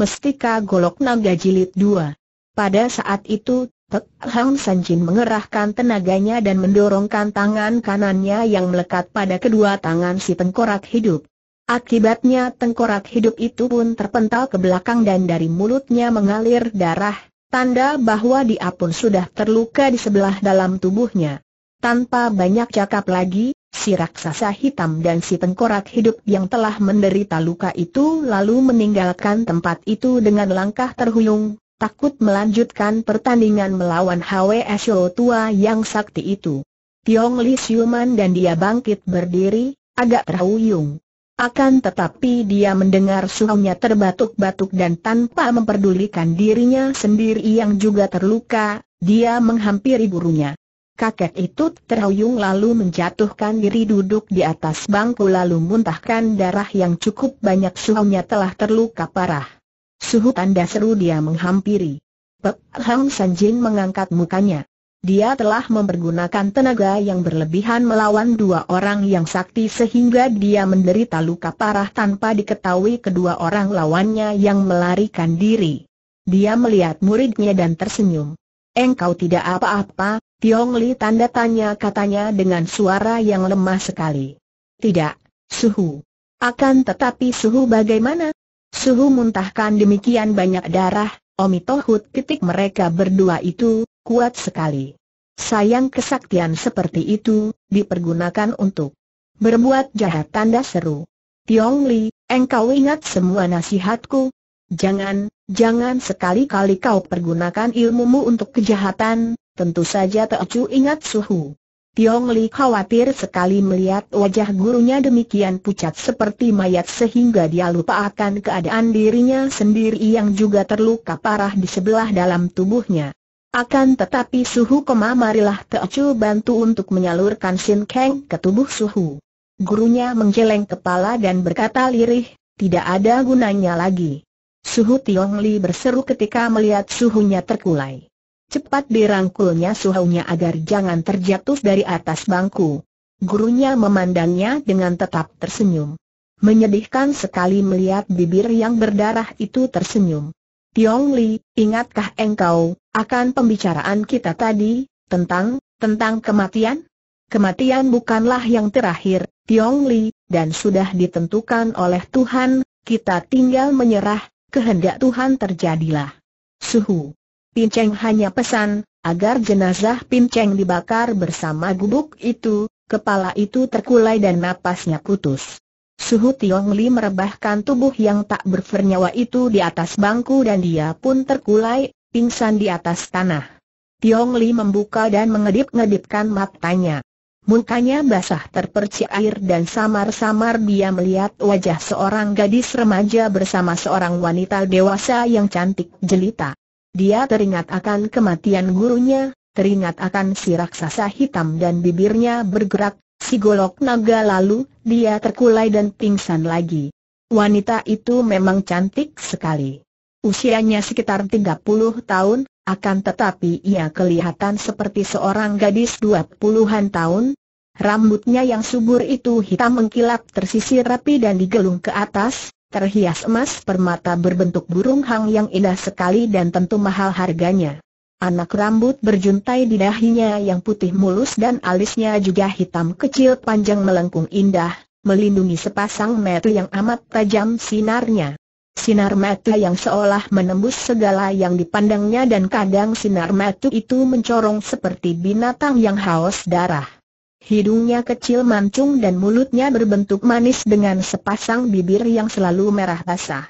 Mestika Golok Naga Jilid 2. Pada saat itu, Tek Hang Sanjin mengerahkan tenaganya dan mendorongkan tangan kanannya yang melekat pada kedua tangan si tengkorak hidup. Akibatnya tengkorak hidup itu pun terpental ke belakang dan dari mulutnya mengalir darah, tanda bahwa dia pun sudah terluka di sebelah dalam tubuhnya. Tanpa banyak cakap lagi, Si raksasa hitam dan si tengkorak hidup yang telah menderita luka itu lalu meninggalkan tempat itu dengan langkah terhuyung, takut melanjutkan pertandingan melawan Hwe Sho tua yang sakti itu. Tiong Li Xiuman dan dia bangkit berdiri, agak terhuyung. Akan tetapi dia mendengar suhunya terbatuk-batuk dan tanpa memperdulikan dirinya sendiri yang juga terluka, dia menghampiri gurunya. Kakek itu terhuyung lalu menjatuhkan diri duduk di atas bangku lalu muntahkan darah yang cukup banyak suhunya telah terluka parah. Suhu tanda seru dia menghampiri. Pek Hang Sanjin mengangkat mukanya. Dia telah mempergunakan tenaga yang berlebihan melawan dua orang yang sakti sehingga dia menderita luka parah tanpa diketahui kedua orang lawannya yang melarikan diri. Dia melihat muridnya dan tersenyum. Engkau tidak apa-apa, Tiong Li tanda tanya katanya dengan suara yang lemah sekali. Tidak, suhu. Akan tetapi suhu bagaimana? Suhu muntahkan demikian banyak darah, Omi Tohut titik mereka berdua itu, kuat sekali. Sayang kesaktian seperti itu, dipergunakan untuk berbuat jahat tanda seru. Tiong Li, engkau ingat semua nasihatku? Jangan, jangan sekali-kali kau pergunakan ilmumu untuk kejahatan, Tentu saja Teocu ingat suhu. Tiong Li khawatir sekali melihat wajah gurunya demikian pucat seperti mayat sehingga dia lupa akan keadaan dirinya sendiri yang juga terluka parah di sebelah dalam tubuhnya. Akan tetapi Suhu koma marilah Teocu bantu untuk menyalurkan Sin Kang ke tubuh Suhu. Gurunya menggeleng kepala dan berkata lirih, tidak ada gunanya lagi. Suhu Tiong Li berseru ketika melihat suhunya terkulai. Cepat dirangkulnya suhunya agar jangan terjatuh dari atas bangku. Gurunya memandangnya dengan tetap tersenyum. Menyedihkan sekali melihat bibir yang berdarah itu tersenyum. Tiong Li, ingatkah engkau, akan pembicaraan kita tadi, tentang, tentang kematian? Kematian bukanlah yang terakhir, Tiong Li, dan sudah ditentukan oleh Tuhan, kita tinggal menyerah, kehendak Tuhan terjadilah. Suhu. Pinceng hanya pesan, agar jenazah Pinceng dibakar bersama gubuk itu, kepala itu terkulai dan napasnya putus. Suhu Tiong Li merebahkan tubuh yang tak berfernyawa itu di atas bangku dan dia pun terkulai, pingsan di atas tanah. Tiong Li membuka dan mengedip-ngedipkan matanya. Mukanya basah terpercik air dan samar-samar dia melihat wajah seorang gadis remaja bersama seorang wanita dewasa yang cantik jelita. Dia teringat akan kematian gurunya, teringat akan si raksasa hitam dan bibirnya bergerak, si golok naga lalu, dia terkulai dan pingsan lagi. Wanita itu memang cantik sekali. Usianya sekitar 30 tahun, akan tetapi ia kelihatan seperti seorang gadis 20-an tahun. Rambutnya yang subur itu hitam mengkilap tersisir rapi dan digelung ke atas, terhias emas permata berbentuk burung hang yang indah sekali dan tentu mahal harganya. Anak rambut berjuntai di dahinya yang putih mulus dan alisnya juga hitam kecil panjang melengkung indah, melindungi sepasang mata yang amat tajam sinarnya. Sinar mata yang seolah menembus segala yang dipandangnya dan kadang sinar mata itu mencorong seperti binatang yang haus darah. Hidungnya kecil mancung dan mulutnya berbentuk manis dengan sepasang bibir yang selalu merah basah.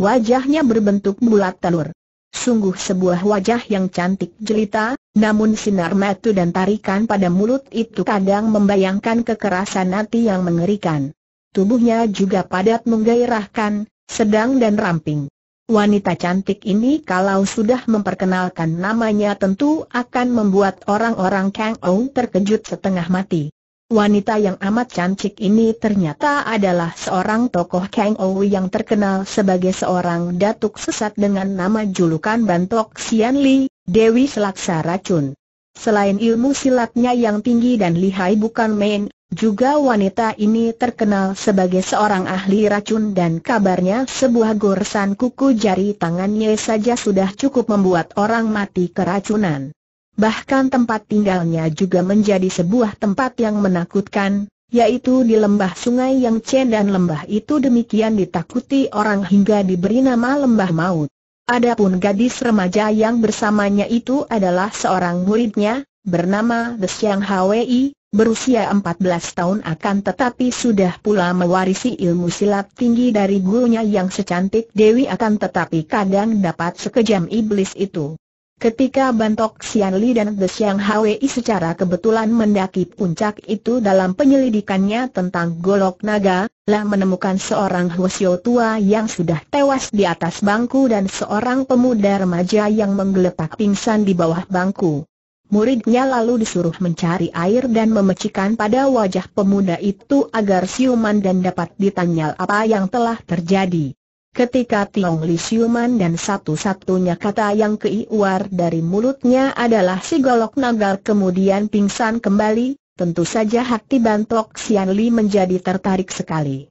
Wajahnya berbentuk bulat telur. Sungguh sebuah wajah yang cantik jelita, namun sinar mata dan tarikan pada mulut itu kadang membayangkan kekerasan hati yang mengerikan. Tubuhnya juga padat menggairahkan, sedang dan ramping. Wanita cantik ini kalau sudah memperkenalkan namanya tentu akan membuat orang-orang Kang Ou terkejut setengah mati. Wanita yang amat cantik ini ternyata adalah seorang tokoh Kang Ou yang terkenal sebagai seorang datuk sesat dengan nama julukan Bantok Xian Li, Dewi Selaksa Racun. Selain ilmu silatnya yang tinggi dan lihai bukan main, juga wanita ini terkenal sebagai seorang ahli racun dan kabarnya sebuah goresan kuku jari tangannya saja sudah cukup membuat orang mati keracunan. Bahkan tempat tinggalnya juga menjadi sebuah tempat yang menakutkan, yaitu di lembah sungai yang cen dan lembah itu demikian ditakuti orang hingga diberi nama lembah maut. Adapun gadis remaja yang bersamanya itu adalah seorang muridnya, bernama The Siang Hwi, berusia 14 tahun akan tetapi sudah pula mewarisi ilmu silat tinggi dari gurunya yang secantik Dewi akan tetapi kadang dapat sekejam iblis itu. Ketika Bantok Sian Li dan The Xiang Hwi secara kebetulan mendaki puncak itu dalam penyelidikannya tentang golok naga, lah menemukan seorang Hwasyo tua yang sudah tewas di atas bangku dan seorang pemuda remaja yang menggeletak pingsan di bawah bangku. Muridnya lalu disuruh mencari air dan memecikan pada wajah pemuda itu agar siuman dan dapat ditanya apa yang telah terjadi. Ketika Tiong Li siuman dan satu-satunya kata yang keiwar dari mulutnya adalah si golok nagal kemudian pingsan kembali, tentu saja hati Bantok Sian Li menjadi tertarik sekali.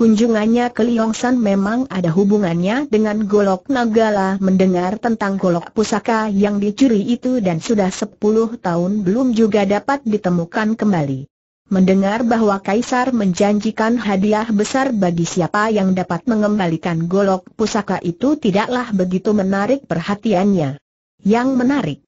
Kunjungannya ke Liongsan memang ada hubungannya dengan Golok Nagala mendengar tentang Golok Pusaka yang dicuri itu dan sudah 10 tahun belum juga dapat ditemukan kembali. Mendengar bahwa Kaisar menjanjikan hadiah besar bagi siapa yang dapat mengembalikan Golok Pusaka itu tidaklah begitu menarik perhatiannya. Yang menarik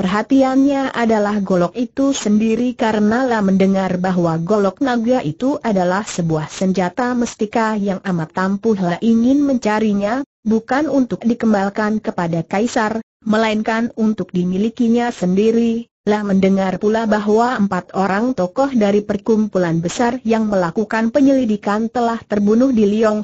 Perhatiannya adalah golok itu sendiri karena lah mendengar bahwa golok naga itu adalah sebuah senjata mestika yang amat tampuh lah ingin mencarinya, bukan untuk dikembalikan kepada kaisar, melainkan untuk dimilikinya sendiri. Lah mendengar pula bahwa empat orang tokoh dari perkumpulan besar yang melakukan penyelidikan telah terbunuh di Liong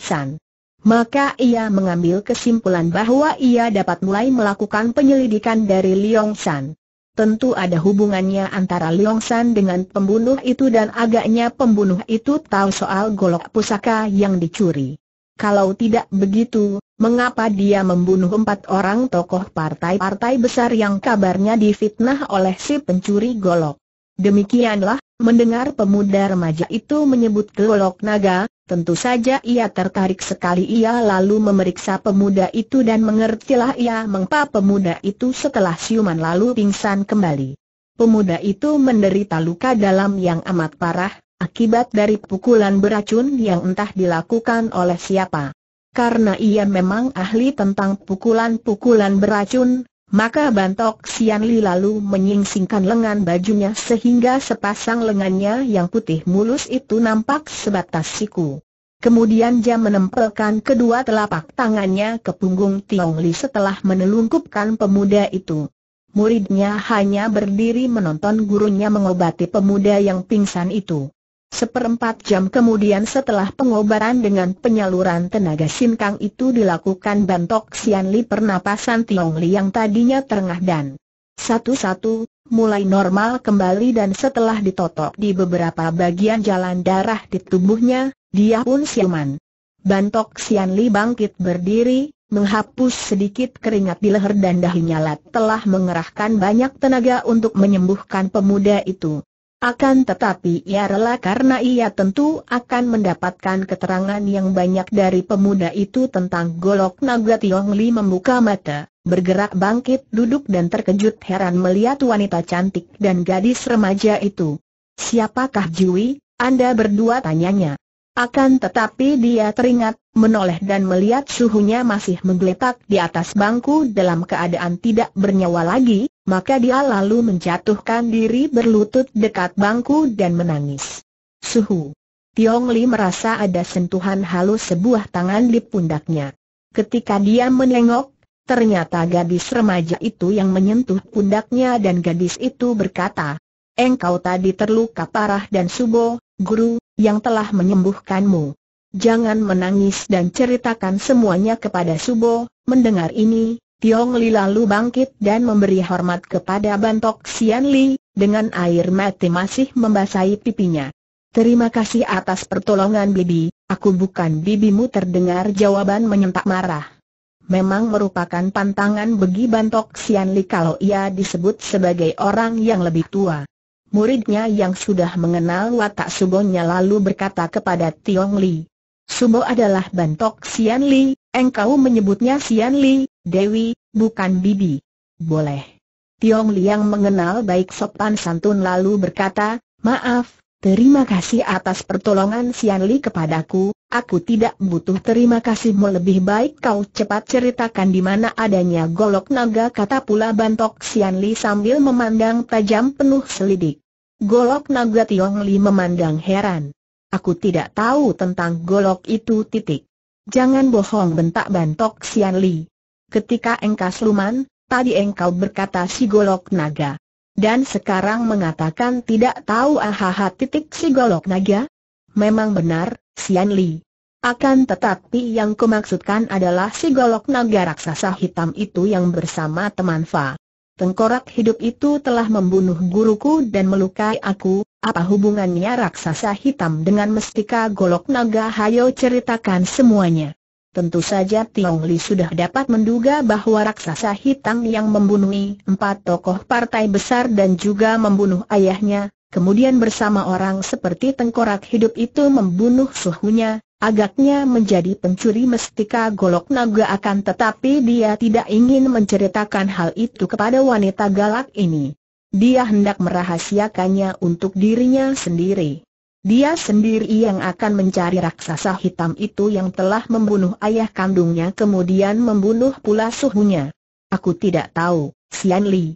maka ia mengambil kesimpulan bahwa ia dapat mulai melakukan penyelidikan dari Liong San. Tentu ada hubungannya antara Liong San dengan pembunuh itu dan agaknya pembunuh itu tahu soal golok pusaka yang dicuri. Kalau tidak begitu, mengapa dia membunuh empat orang tokoh partai-partai besar yang kabarnya difitnah oleh si pencuri golok? Demikianlah Mendengar pemuda remaja itu menyebut golok naga, tentu saja ia tertarik sekali ia lalu memeriksa pemuda itu dan mengertilah ia mengapa pemuda itu setelah siuman lalu pingsan kembali. Pemuda itu menderita luka dalam yang amat parah, akibat dari pukulan beracun yang entah dilakukan oleh siapa. Karena ia memang ahli tentang pukulan-pukulan beracun, maka Bantok Sian Li lalu menyingsingkan lengan bajunya sehingga sepasang lengannya yang putih mulus itu nampak sebatas siku. Kemudian dia menempelkan kedua telapak tangannya ke punggung Tiong Li setelah menelungkupkan pemuda itu. Muridnya hanya berdiri menonton gurunya mengobati pemuda yang pingsan itu. Seperempat jam kemudian setelah pengobaran dengan penyaluran tenaga sinkang itu dilakukan Bantok Xianli pernapasan Tiong Li yang tadinya terengah dan satu-satu, mulai normal kembali dan setelah ditotok di beberapa bagian jalan darah di tubuhnya, dia pun siuman. Bantok Xianli bangkit berdiri, menghapus sedikit keringat di leher dan dahinya telah mengerahkan banyak tenaga untuk menyembuhkan pemuda itu. Akan tetapi ia ya rela karena ia tentu akan mendapatkan keterangan yang banyak dari pemuda itu tentang golok naga Tiong Li membuka mata, bergerak bangkit duduk dan terkejut heran melihat wanita cantik dan gadis remaja itu. Siapakah Jui? Anda berdua tanyanya. Akan tetapi dia teringat, menoleh dan melihat suhunya masih menggeletak di atas bangku dalam keadaan tidak bernyawa lagi, maka dia lalu menjatuhkan diri berlutut dekat bangku dan menangis. Suhu. Tiong Li merasa ada sentuhan halus sebuah tangan di pundaknya. Ketika dia menengok, ternyata gadis remaja itu yang menyentuh pundaknya dan gadis itu berkata, Engkau tadi terluka parah dan subuh, guru, yang telah menyembuhkanmu. Jangan menangis dan ceritakan semuanya kepada Subo. Mendengar ini, Tiong Li lalu bangkit dan memberi hormat kepada Bantok Sian Li, dengan air mati masih membasahi pipinya. Terima kasih atas pertolongan Bibi, aku bukan bibimu terdengar jawaban menyentak marah. Memang merupakan pantangan bagi Bantok Sian Li kalau ia disebut sebagai orang yang lebih tua. Muridnya yang sudah mengenal watak Subonya lalu berkata kepada Tiong Li. Subo adalah bantok Sian Li, engkau menyebutnya Sian Li, Dewi, bukan Bibi. Boleh. Tiong Li yang mengenal baik sopan santun lalu berkata, maaf, terima kasih atas pertolongan Sian Li kepadaku, Aku tidak butuh terima kasihmu lebih baik kau cepat ceritakan di mana adanya golok naga kata pula bantok Sian Li sambil memandang tajam penuh selidik. Golok naga Tiong Li memandang heran. Aku tidak tahu tentang golok itu titik. Jangan bohong bentak bantok Sian Li. Ketika engkau luman, tadi engkau berkata si golok naga. Dan sekarang mengatakan tidak tahu ahaha titik si golok naga? Memang benar, Sian Li. Akan tetapi yang kumaksudkan adalah si golok naga raksasa hitam itu yang bersama teman Fa. Tengkorak hidup itu telah membunuh guruku dan melukai aku, apa hubungannya raksasa hitam dengan mestika golok naga hayo ceritakan semuanya. Tentu saja Tiong Li sudah dapat menduga bahwa raksasa hitam yang membunuh empat tokoh partai besar dan juga membunuh ayahnya, kemudian bersama orang seperti tengkorak hidup itu membunuh suhunya, agaknya menjadi pencuri mestika golok naga akan tetapi dia tidak ingin menceritakan hal itu kepada wanita galak ini. Dia hendak merahasiakannya untuk dirinya sendiri. Dia sendiri yang akan mencari raksasa hitam itu yang telah membunuh ayah kandungnya kemudian membunuh pula suhunya. Aku tidak tahu, Sian Li.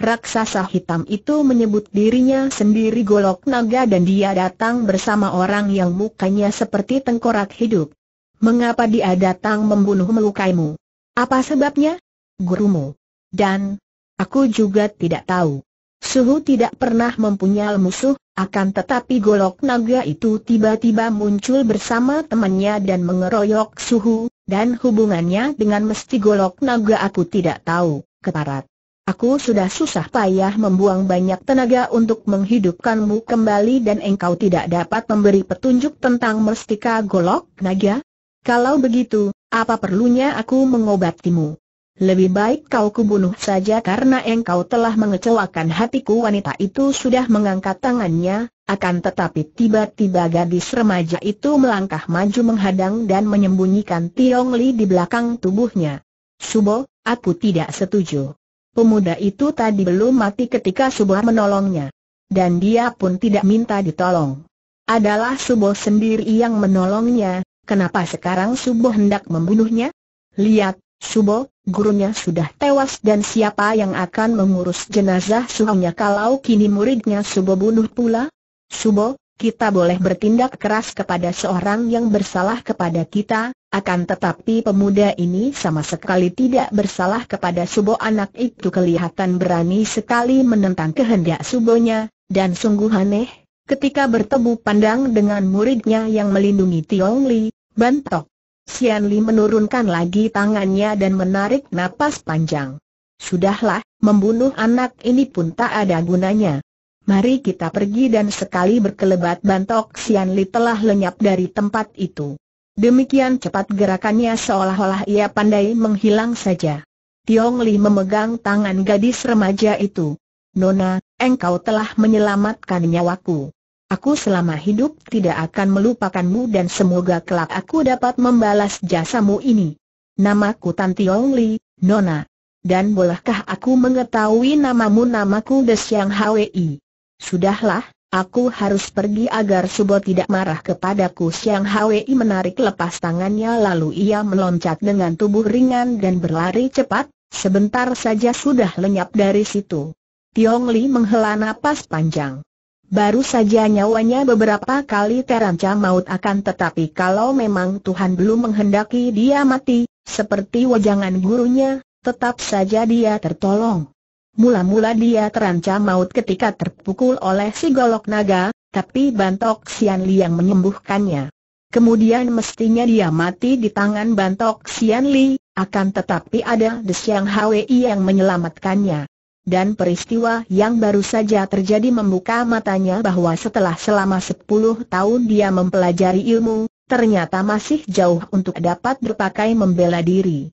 Raksasa hitam itu menyebut dirinya sendiri golok naga dan dia datang bersama orang yang mukanya seperti tengkorak hidup. Mengapa dia datang membunuh melukaimu? Apa sebabnya? Gurumu. Dan, aku juga tidak tahu. Suhu tidak pernah mempunyai musuh, akan tetapi golok naga itu tiba-tiba muncul bersama temannya dan mengeroyok Suhu, dan hubungannya dengan mesti golok naga aku tidak tahu, keparat. Aku sudah susah payah membuang banyak tenaga untuk menghidupkanmu kembali dan engkau tidak dapat memberi petunjuk tentang mestika golok naga? Kalau begitu, apa perlunya aku mengobatimu? Lebih baik kau kubunuh saja karena engkau telah mengecewakan hatiku wanita itu sudah mengangkat tangannya, akan tetapi tiba-tiba gadis remaja itu melangkah maju menghadang dan menyembunyikan Tiong Li di belakang tubuhnya. Subo, aku tidak setuju. Pemuda itu tadi belum mati ketika Suboh menolongnya. Dan dia pun tidak minta ditolong. Adalah Suboh sendiri yang menolongnya, kenapa sekarang Suboh hendak membunuhnya? Lihat, Suboh, gurunya sudah tewas dan siapa yang akan mengurus jenazah suhunya kalau kini muridnya Suboh bunuh pula? Suboh, kita boleh bertindak keras kepada seorang yang bersalah kepada kita, akan tetapi pemuda ini sama sekali tidak bersalah kepada Subo anak itu kelihatan berani sekali menentang kehendak Subonya, dan sungguh aneh, ketika bertemu pandang dengan muridnya yang melindungi Tiong Li, bantok. Sian Li menurunkan lagi tangannya dan menarik napas panjang. Sudahlah, membunuh anak ini pun tak ada gunanya mari kita pergi dan sekali berkelebat bantok Sian Li telah lenyap dari tempat itu. Demikian cepat gerakannya seolah-olah ia pandai menghilang saja. Tiong Li memegang tangan gadis remaja itu. Nona, engkau telah menyelamatkan nyawaku. Aku selama hidup tidak akan melupakanmu dan semoga kelak aku dapat membalas jasamu ini. Namaku Tan Tiong Li, Nona. Dan bolehkah aku mengetahui namamu namaku Des Yang Hwi? Sudahlah, aku harus pergi agar Subo tidak marah kepadaku Siang Hwi menarik lepas tangannya lalu ia meloncat dengan tubuh ringan dan berlari cepat, sebentar saja sudah lenyap dari situ. Tiong Li menghela napas panjang. Baru saja nyawanya beberapa kali terancam maut akan tetapi kalau memang Tuhan belum menghendaki dia mati, seperti wajangan gurunya, tetap saja dia tertolong. Mula-mula dia terancam maut ketika terpukul oleh si golok naga, tapi Bantok Sian Li yang menyembuhkannya. Kemudian mestinya dia mati di tangan Bantok Sian Li, akan tetapi ada Desiang Hwi yang menyelamatkannya. Dan peristiwa yang baru saja terjadi membuka matanya bahwa setelah selama 10 tahun dia mempelajari ilmu, ternyata masih jauh untuk dapat berpakai membela diri.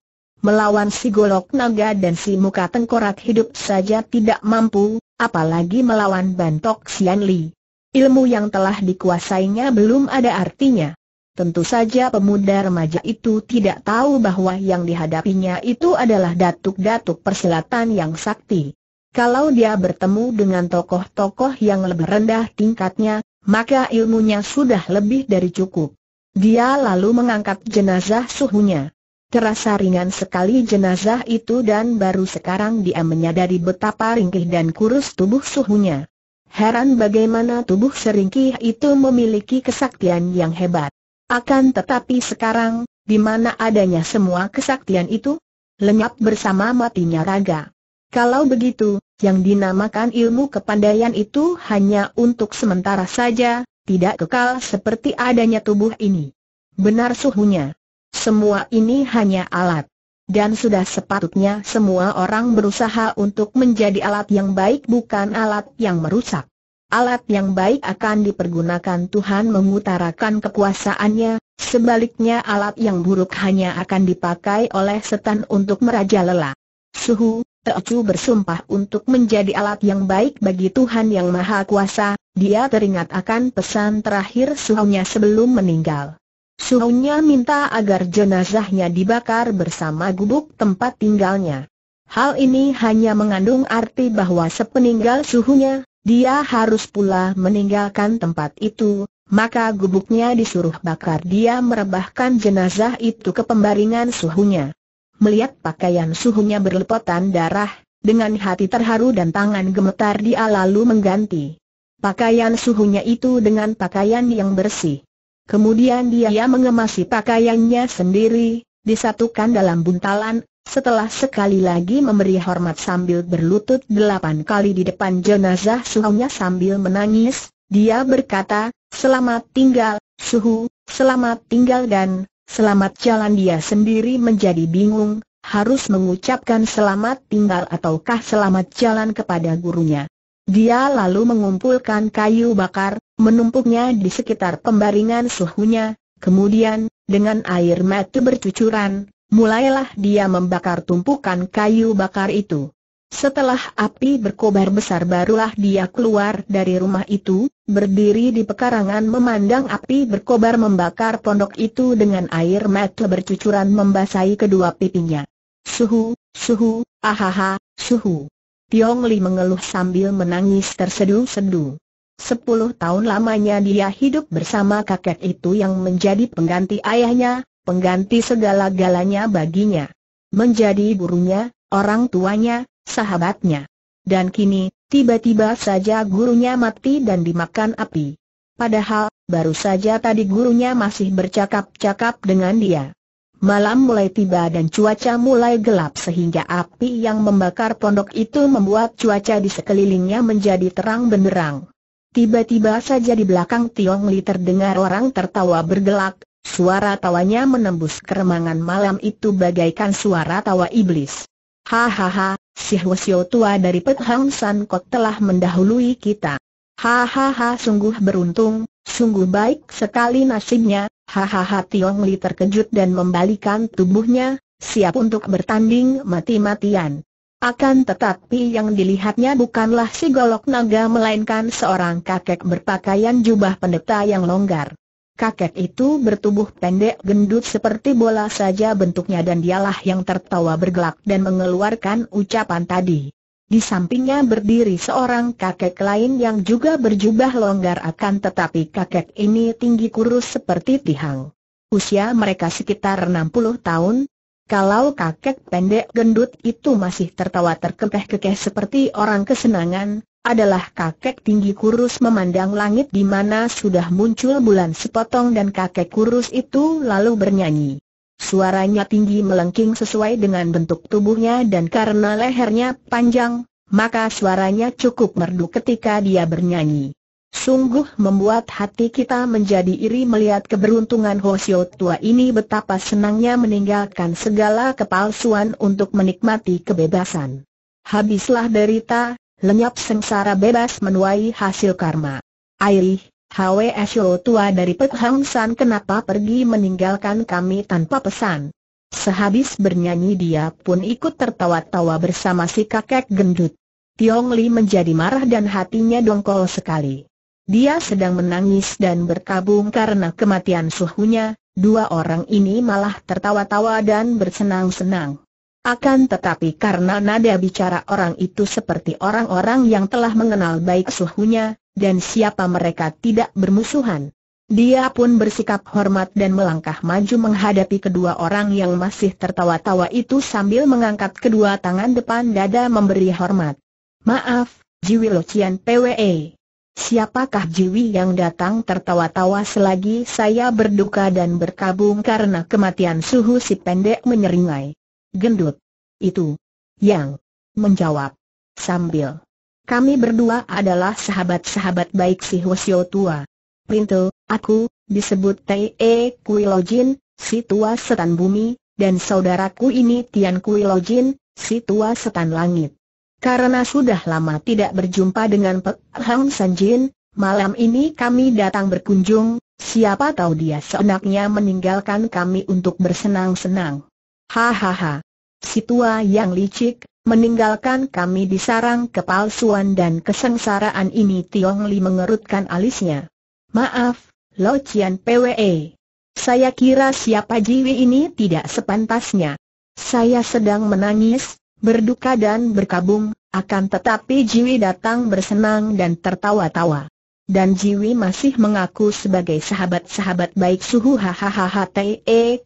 Melawan si golok naga dan si muka tengkorak hidup saja tidak mampu, apalagi melawan bantok Sian Li. Ilmu yang telah dikuasainya belum ada artinya. Tentu saja pemuda remaja itu tidak tahu bahwa yang dihadapinya itu adalah datuk-datuk persilatan yang sakti. Kalau dia bertemu dengan tokoh-tokoh yang lebih rendah tingkatnya, maka ilmunya sudah lebih dari cukup. Dia lalu mengangkat jenazah suhunya. Terasa ringan sekali jenazah itu dan baru sekarang dia menyadari betapa ringkih dan kurus tubuh suhunya. Heran bagaimana tubuh seringkih itu memiliki kesaktian yang hebat. Akan tetapi sekarang, di mana adanya semua kesaktian itu? Lenyap bersama matinya raga. Kalau begitu, yang dinamakan ilmu kepandaian itu hanya untuk sementara saja, tidak kekal seperti adanya tubuh ini. Benar suhunya. Semua ini hanya alat. Dan sudah sepatutnya semua orang berusaha untuk menjadi alat yang baik bukan alat yang merusak. Alat yang baik akan dipergunakan Tuhan mengutarakan kekuasaannya, sebaliknya alat yang buruk hanya akan dipakai oleh setan untuk merajalela. Suhu, Teocu bersumpah untuk menjadi alat yang baik bagi Tuhan Yang Maha Kuasa, dia teringat akan pesan terakhir suhunya sebelum meninggal. Suhunya minta agar jenazahnya dibakar bersama gubuk tempat tinggalnya. Hal ini hanya mengandung arti bahwa sepeninggal suhunya, dia harus pula meninggalkan tempat itu, maka gubuknya disuruh bakar dia merebahkan jenazah itu ke pembaringan suhunya. Melihat pakaian suhunya berlepotan darah, dengan hati terharu dan tangan gemetar dia lalu mengganti pakaian suhunya itu dengan pakaian yang bersih. Kemudian dia mengemasi pakaiannya sendiri, disatukan dalam buntalan, setelah sekali lagi memberi hormat sambil berlutut delapan kali di depan jenazah suhunya sambil menangis, dia berkata, selamat tinggal, suhu, selamat tinggal dan, selamat jalan dia sendiri menjadi bingung, harus mengucapkan selamat tinggal ataukah selamat jalan kepada gurunya. Dia lalu mengumpulkan kayu bakar, menumpuknya di sekitar pembaringan suhunya, kemudian, dengan air mata bercucuran, mulailah dia membakar tumpukan kayu bakar itu. Setelah api berkobar besar barulah dia keluar dari rumah itu, berdiri di pekarangan memandang api berkobar membakar pondok itu dengan air mata bercucuran membasahi kedua pipinya. Suhu, suhu, ahaha, suhu. Tiong Li mengeluh sambil menangis tersedu-sedu. Sepuluh tahun lamanya dia hidup bersama kakek itu yang menjadi pengganti ayahnya, pengganti segala-galanya baginya. Menjadi gurunya, orang tuanya, sahabatnya. Dan kini, tiba-tiba saja gurunya mati dan dimakan api. Padahal, baru saja tadi gurunya masih bercakap-cakap dengan dia. Malam mulai tiba dan cuaca mulai gelap sehingga api yang membakar pondok itu membuat cuaca di sekelilingnya menjadi terang benderang. Tiba-tiba saja di belakang Tiong Li terdengar orang tertawa bergelak, suara tawanya menembus keremangan malam itu bagaikan suara tawa iblis. Hahaha, si Hwasyo tua dari Pet Hang San Kok telah mendahului kita. Hahaha sungguh beruntung, sungguh baik sekali nasibnya, Hahaha Tiong Li terkejut dan membalikan tubuhnya, siap untuk bertanding mati-matian. Akan tetapi yang dilihatnya bukanlah si golok naga melainkan seorang kakek berpakaian jubah pendeta yang longgar. Kakek itu bertubuh pendek gendut seperti bola saja bentuknya dan dialah yang tertawa bergelak dan mengeluarkan ucapan tadi. Di sampingnya berdiri seorang kakek lain yang juga berjubah longgar akan tetapi kakek ini tinggi kurus seperti tihang. Usia mereka sekitar 60 tahun. Kalau kakek pendek gendut itu masih tertawa terkekeh-kekeh seperti orang kesenangan, adalah kakek tinggi kurus memandang langit di mana sudah muncul bulan sepotong dan kakek kurus itu lalu bernyanyi. Suaranya tinggi melengking sesuai dengan bentuk tubuhnya dan karena lehernya panjang, maka suaranya cukup merdu ketika dia bernyanyi. Sungguh membuat hati kita menjadi iri melihat keberuntungan Hosio tua ini betapa senangnya meninggalkan segala kepalsuan untuk menikmati kebebasan. Habislah derita, lenyap sengsara bebas menuai hasil karma. Airih, Hwe Shou tua dari Pek Hang San kenapa pergi meninggalkan kami tanpa pesan? Sehabis bernyanyi dia pun ikut tertawa-tawa bersama si kakek gendut. Tiong Li menjadi marah dan hatinya dongkol sekali. Dia sedang menangis dan berkabung karena kematian suhunya, dua orang ini malah tertawa-tawa dan bersenang-senang. Akan tetapi karena nada bicara orang itu seperti orang-orang yang telah mengenal baik suhunya, dan siapa mereka tidak bermusuhan. Dia pun bersikap hormat dan melangkah maju menghadapi kedua orang yang masih tertawa-tawa itu sambil mengangkat kedua tangan depan dada memberi hormat. Maaf, Jiwi Locian PWE. Siapakah Jiwi yang datang tertawa-tawa selagi saya berduka dan berkabung karena kematian suhu si pendek menyeringai? Gendut. Itu. Yang. Menjawab. Sambil kami berdua adalah sahabat-sahabat baik si Hwasyo tua. Printo, aku, disebut Tei T.E. Kuilojin, si tua setan bumi, dan saudaraku ini Tian Kuilojin, si tua setan langit. Karena sudah lama tidak berjumpa dengan Pek Hang Sanjin, malam ini kami datang berkunjung, siapa tahu dia seenaknya meninggalkan kami untuk bersenang-senang. Hahaha. Si tua yang licik, meninggalkan kami di sarang kepalsuan dan kesengsaraan ini Tiong Li mengerutkan alisnya. Maaf, Lo Cian PWE. Saya kira siapa jiwi ini tidak sepantasnya. Saya sedang menangis, berduka dan berkabung, akan tetapi Jiwi datang bersenang dan tertawa-tawa dan Jiwi masih mengaku sebagai sahabat-sahabat baik suhu hahaha te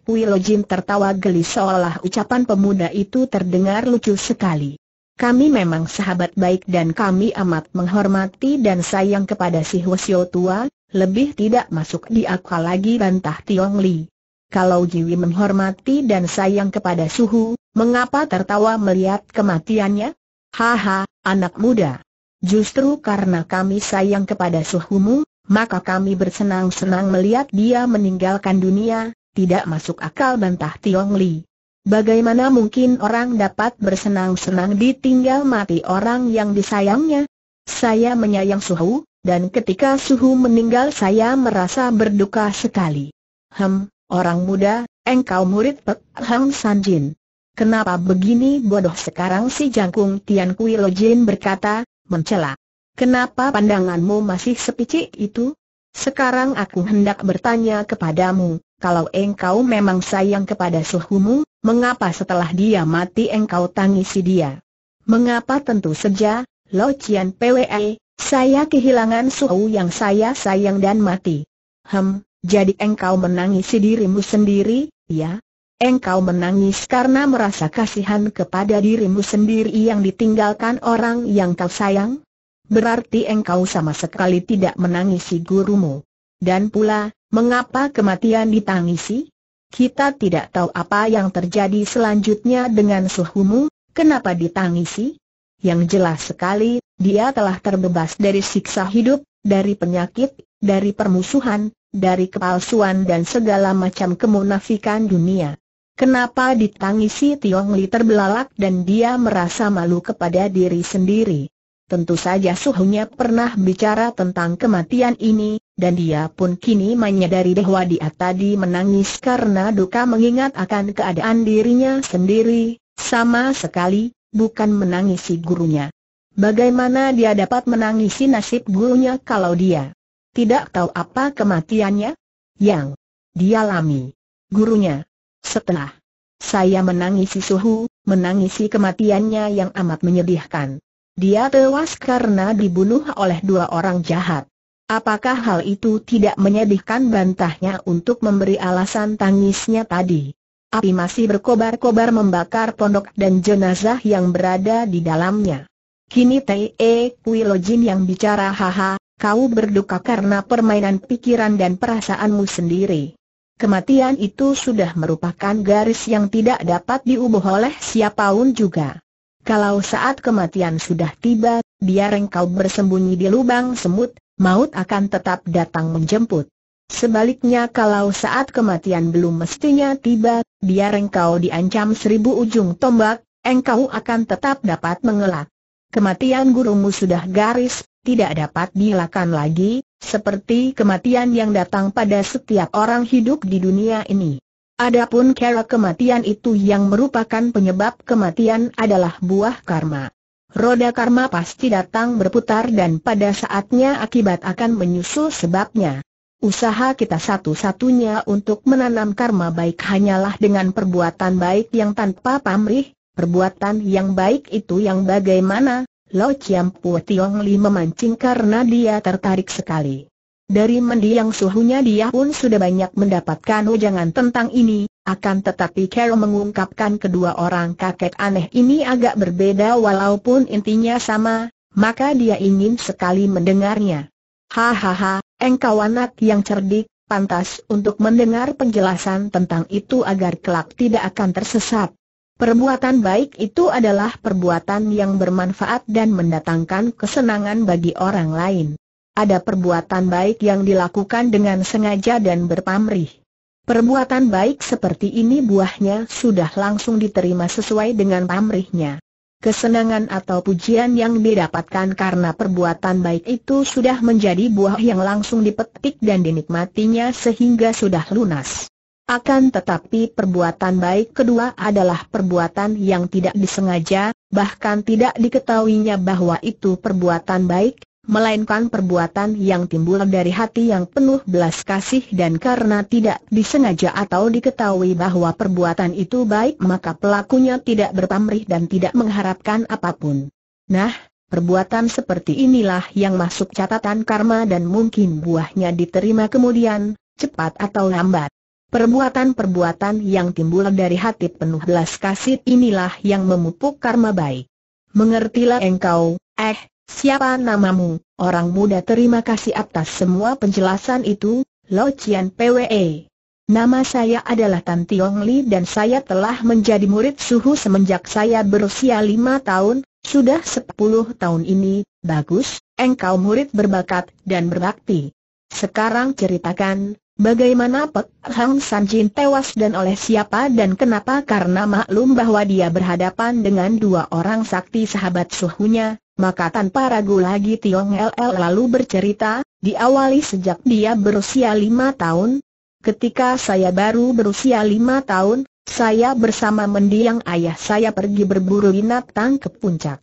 Wilo e, tertawa geli seolah ucapan pemuda itu terdengar lucu sekali. Kami memang sahabat baik dan kami amat menghormati dan sayang kepada si Hwasyo tua, lebih tidak masuk di akal lagi bantah Tiong Li. Kalau Jiwi menghormati dan sayang kepada Suhu, mengapa tertawa melihat kematiannya? Haha, anak muda. Justru karena kami sayang kepada suhumu, maka kami bersenang-senang melihat dia meninggalkan dunia, tidak masuk akal bantah Tiong Li. Bagaimana mungkin orang dapat bersenang-senang ditinggal mati orang yang disayangnya? Saya menyayang Suhu, dan ketika Suhu meninggal saya merasa berduka sekali. Hem, orang muda, engkau murid Pek Hang Sanjin. Kenapa begini bodoh sekarang si Jangkung Tian Kui Jin berkata, mencela. Kenapa pandanganmu masih sepicik itu? Sekarang aku hendak bertanya kepadamu, kalau engkau memang sayang kepada suhumu, mengapa setelah dia mati engkau tangisi dia? Mengapa tentu saja, Lo Cian PWE, saya kehilangan suhu yang saya sayang dan mati. Hem, jadi engkau menangisi dirimu sendiri, ya? Engkau menangis karena merasa kasihan kepada dirimu sendiri yang ditinggalkan orang yang kau sayang? Berarti engkau sama sekali tidak menangisi gurumu. Dan pula, mengapa kematian ditangisi? Kita tidak tahu apa yang terjadi selanjutnya dengan suhumu, kenapa ditangisi? Yang jelas sekali, dia telah terbebas dari siksa hidup, dari penyakit, dari permusuhan, dari kepalsuan dan segala macam kemunafikan dunia. Kenapa ditangisi Tiong Li terbelalak dan dia merasa malu kepada diri sendiri? Tentu saja suhunya pernah bicara tentang kematian ini, dan dia pun kini menyadari bahwa dia tadi menangis karena duka mengingat akan keadaan dirinya sendiri, sama sekali, bukan menangisi gurunya. Bagaimana dia dapat menangisi nasib gurunya kalau dia tidak tahu apa kematiannya? Yang dialami gurunya. Setelah, Saya menangisi suhu, menangisi kematiannya yang amat menyedihkan. Dia tewas karena dibunuh oleh dua orang jahat. Apakah hal itu tidak menyedihkan bantahnya untuk memberi alasan tangisnya tadi? Api masih berkobar-kobar membakar pondok dan jenazah yang berada di dalamnya. Kini T.E. Kui yang bicara haha, kau berduka karena permainan pikiran dan perasaanmu sendiri. Kematian itu sudah merupakan garis yang tidak dapat diubah oleh siapa pun juga. Kalau saat kematian sudah tiba, biar engkau bersembunyi di lubang semut, maut akan tetap datang menjemput. Sebaliknya kalau saat kematian belum mestinya tiba, biar engkau diancam seribu ujung tombak, engkau akan tetap dapat mengelak. Kematian gurumu sudah garis, tidak dapat dihilangkan lagi, seperti kematian yang datang pada setiap orang hidup di dunia ini. Adapun cara kematian itu yang merupakan penyebab kematian adalah buah karma. Roda karma pasti datang berputar dan pada saatnya akibat akan menyusul sebabnya. Usaha kita satu-satunya untuk menanam karma baik hanyalah dengan perbuatan baik yang tanpa pamrih, perbuatan yang baik itu yang bagaimana, Lo Chiam Pua Tiong Li memancing karena dia tertarik sekali. Dari mendiang suhunya dia pun sudah banyak mendapatkan ujangan tentang ini, akan tetapi Carol mengungkapkan kedua orang kakek aneh ini agak berbeda walaupun intinya sama, maka dia ingin sekali mendengarnya. Hahaha, engkau anak yang cerdik, pantas untuk mendengar penjelasan tentang itu agar kelak tidak akan tersesat. Perbuatan baik itu adalah perbuatan yang bermanfaat dan mendatangkan kesenangan bagi orang lain. Ada perbuatan baik yang dilakukan dengan sengaja dan berpamrih. Perbuatan baik seperti ini buahnya sudah langsung diterima sesuai dengan pamrihnya. Kesenangan atau pujian yang didapatkan karena perbuatan baik itu sudah menjadi buah yang langsung dipetik dan dinikmatinya sehingga sudah lunas. Akan tetapi perbuatan baik kedua adalah perbuatan yang tidak disengaja, bahkan tidak diketahuinya bahwa itu perbuatan baik, melainkan perbuatan yang timbul dari hati yang penuh belas kasih dan karena tidak disengaja atau diketahui bahwa perbuatan itu baik maka pelakunya tidak berpamrih dan tidak mengharapkan apapun. Nah, perbuatan seperti inilah yang masuk catatan karma dan mungkin buahnya diterima kemudian, cepat atau lambat. Perbuatan-perbuatan yang timbul dari hati penuh belas kasih inilah yang memupuk karma baik. Mengertilah engkau, eh, siapa namamu, orang muda terima kasih atas semua penjelasan itu, Lo Cian PWE. Nama saya adalah Tan Tiong Li dan saya telah menjadi murid suhu semenjak saya berusia lima tahun, sudah sepuluh tahun ini, bagus, engkau murid berbakat dan berbakti. Sekarang ceritakan, Bagaimana Pek Hang San Jin tewas dan oleh siapa dan kenapa karena maklum bahwa dia berhadapan dengan dua orang sakti sahabat suhunya, maka tanpa ragu lagi Tiong LL lalu bercerita, diawali sejak dia berusia lima tahun. Ketika saya baru berusia lima tahun, saya bersama mendiang ayah saya pergi berburu binatang ke puncak.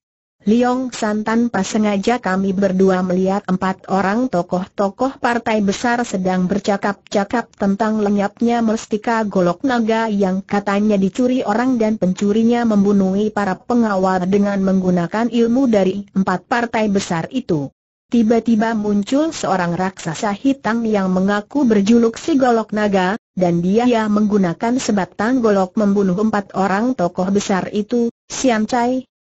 Liong San tanpa sengaja kami berdua melihat empat orang tokoh-tokoh partai besar sedang bercakap-cakap tentang lenyapnya mestika golok naga yang katanya dicuri orang dan pencurinya membunuhi para pengawal dengan menggunakan ilmu dari empat partai besar itu. Tiba-tiba muncul seorang raksasa hitam yang mengaku berjuluk si golok naga, dan dia yang menggunakan sebatang golok membunuh empat orang tokoh besar itu, Sian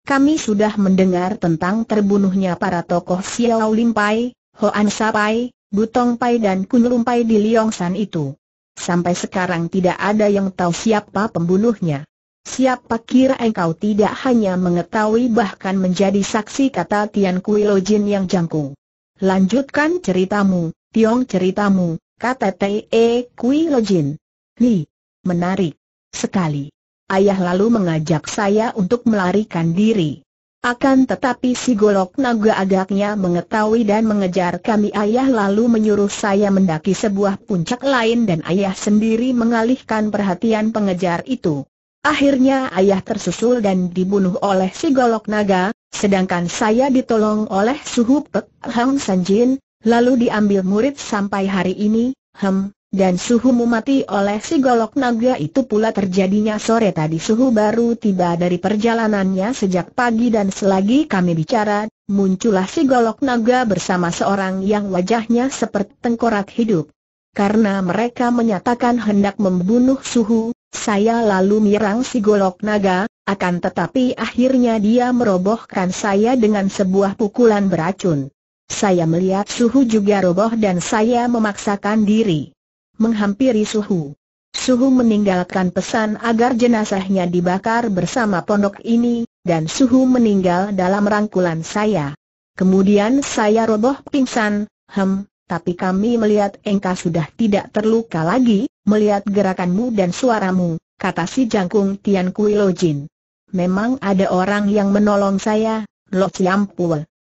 kami sudah mendengar tentang terbunuhnya para tokoh Xiao Limpai, Hoan Sapai, Butong Pai dan Kun Lumpai di Liongsan itu. Sampai sekarang tidak ada yang tahu siapa pembunuhnya. Siapa kira engkau tidak hanya mengetahui bahkan menjadi saksi kata Tian Kui Lo Jin yang jangkung. Lanjutkan ceritamu, Tiong ceritamu, kata T.E. Kui Lo Jin. Li, menarik sekali ayah lalu mengajak saya untuk melarikan diri. Akan tetapi si golok naga agaknya mengetahui dan mengejar kami ayah lalu menyuruh saya mendaki sebuah puncak lain dan ayah sendiri mengalihkan perhatian pengejar itu. Akhirnya ayah tersusul dan dibunuh oleh si golok naga, sedangkan saya ditolong oleh suhu Pek Hang Sanjin, lalu diambil murid sampai hari ini, hem, dan suhu mati oleh si golok naga itu pula terjadinya sore tadi suhu baru tiba dari perjalanannya sejak pagi dan selagi kami bicara, muncullah si golok naga bersama seorang yang wajahnya seperti tengkorak hidup. Karena mereka menyatakan hendak membunuh suhu, saya lalu mirang si golok naga, akan tetapi akhirnya dia merobohkan saya dengan sebuah pukulan beracun. Saya melihat suhu juga roboh dan saya memaksakan diri menghampiri Suhu. Suhu meninggalkan pesan agar jenazahnya dibakar bersama pondok ini, dan Suhu meninggal dalam rangkulan saya. Kemudian saya roboh pingsan, hem, tapi kami melihat engkau sudah tidak terluka lagi, melihat gerakanmu dan suaramu, kata si jangkung Tian Kui Lo Jin. Memang ada orang yang menolong saya, Lo Chiam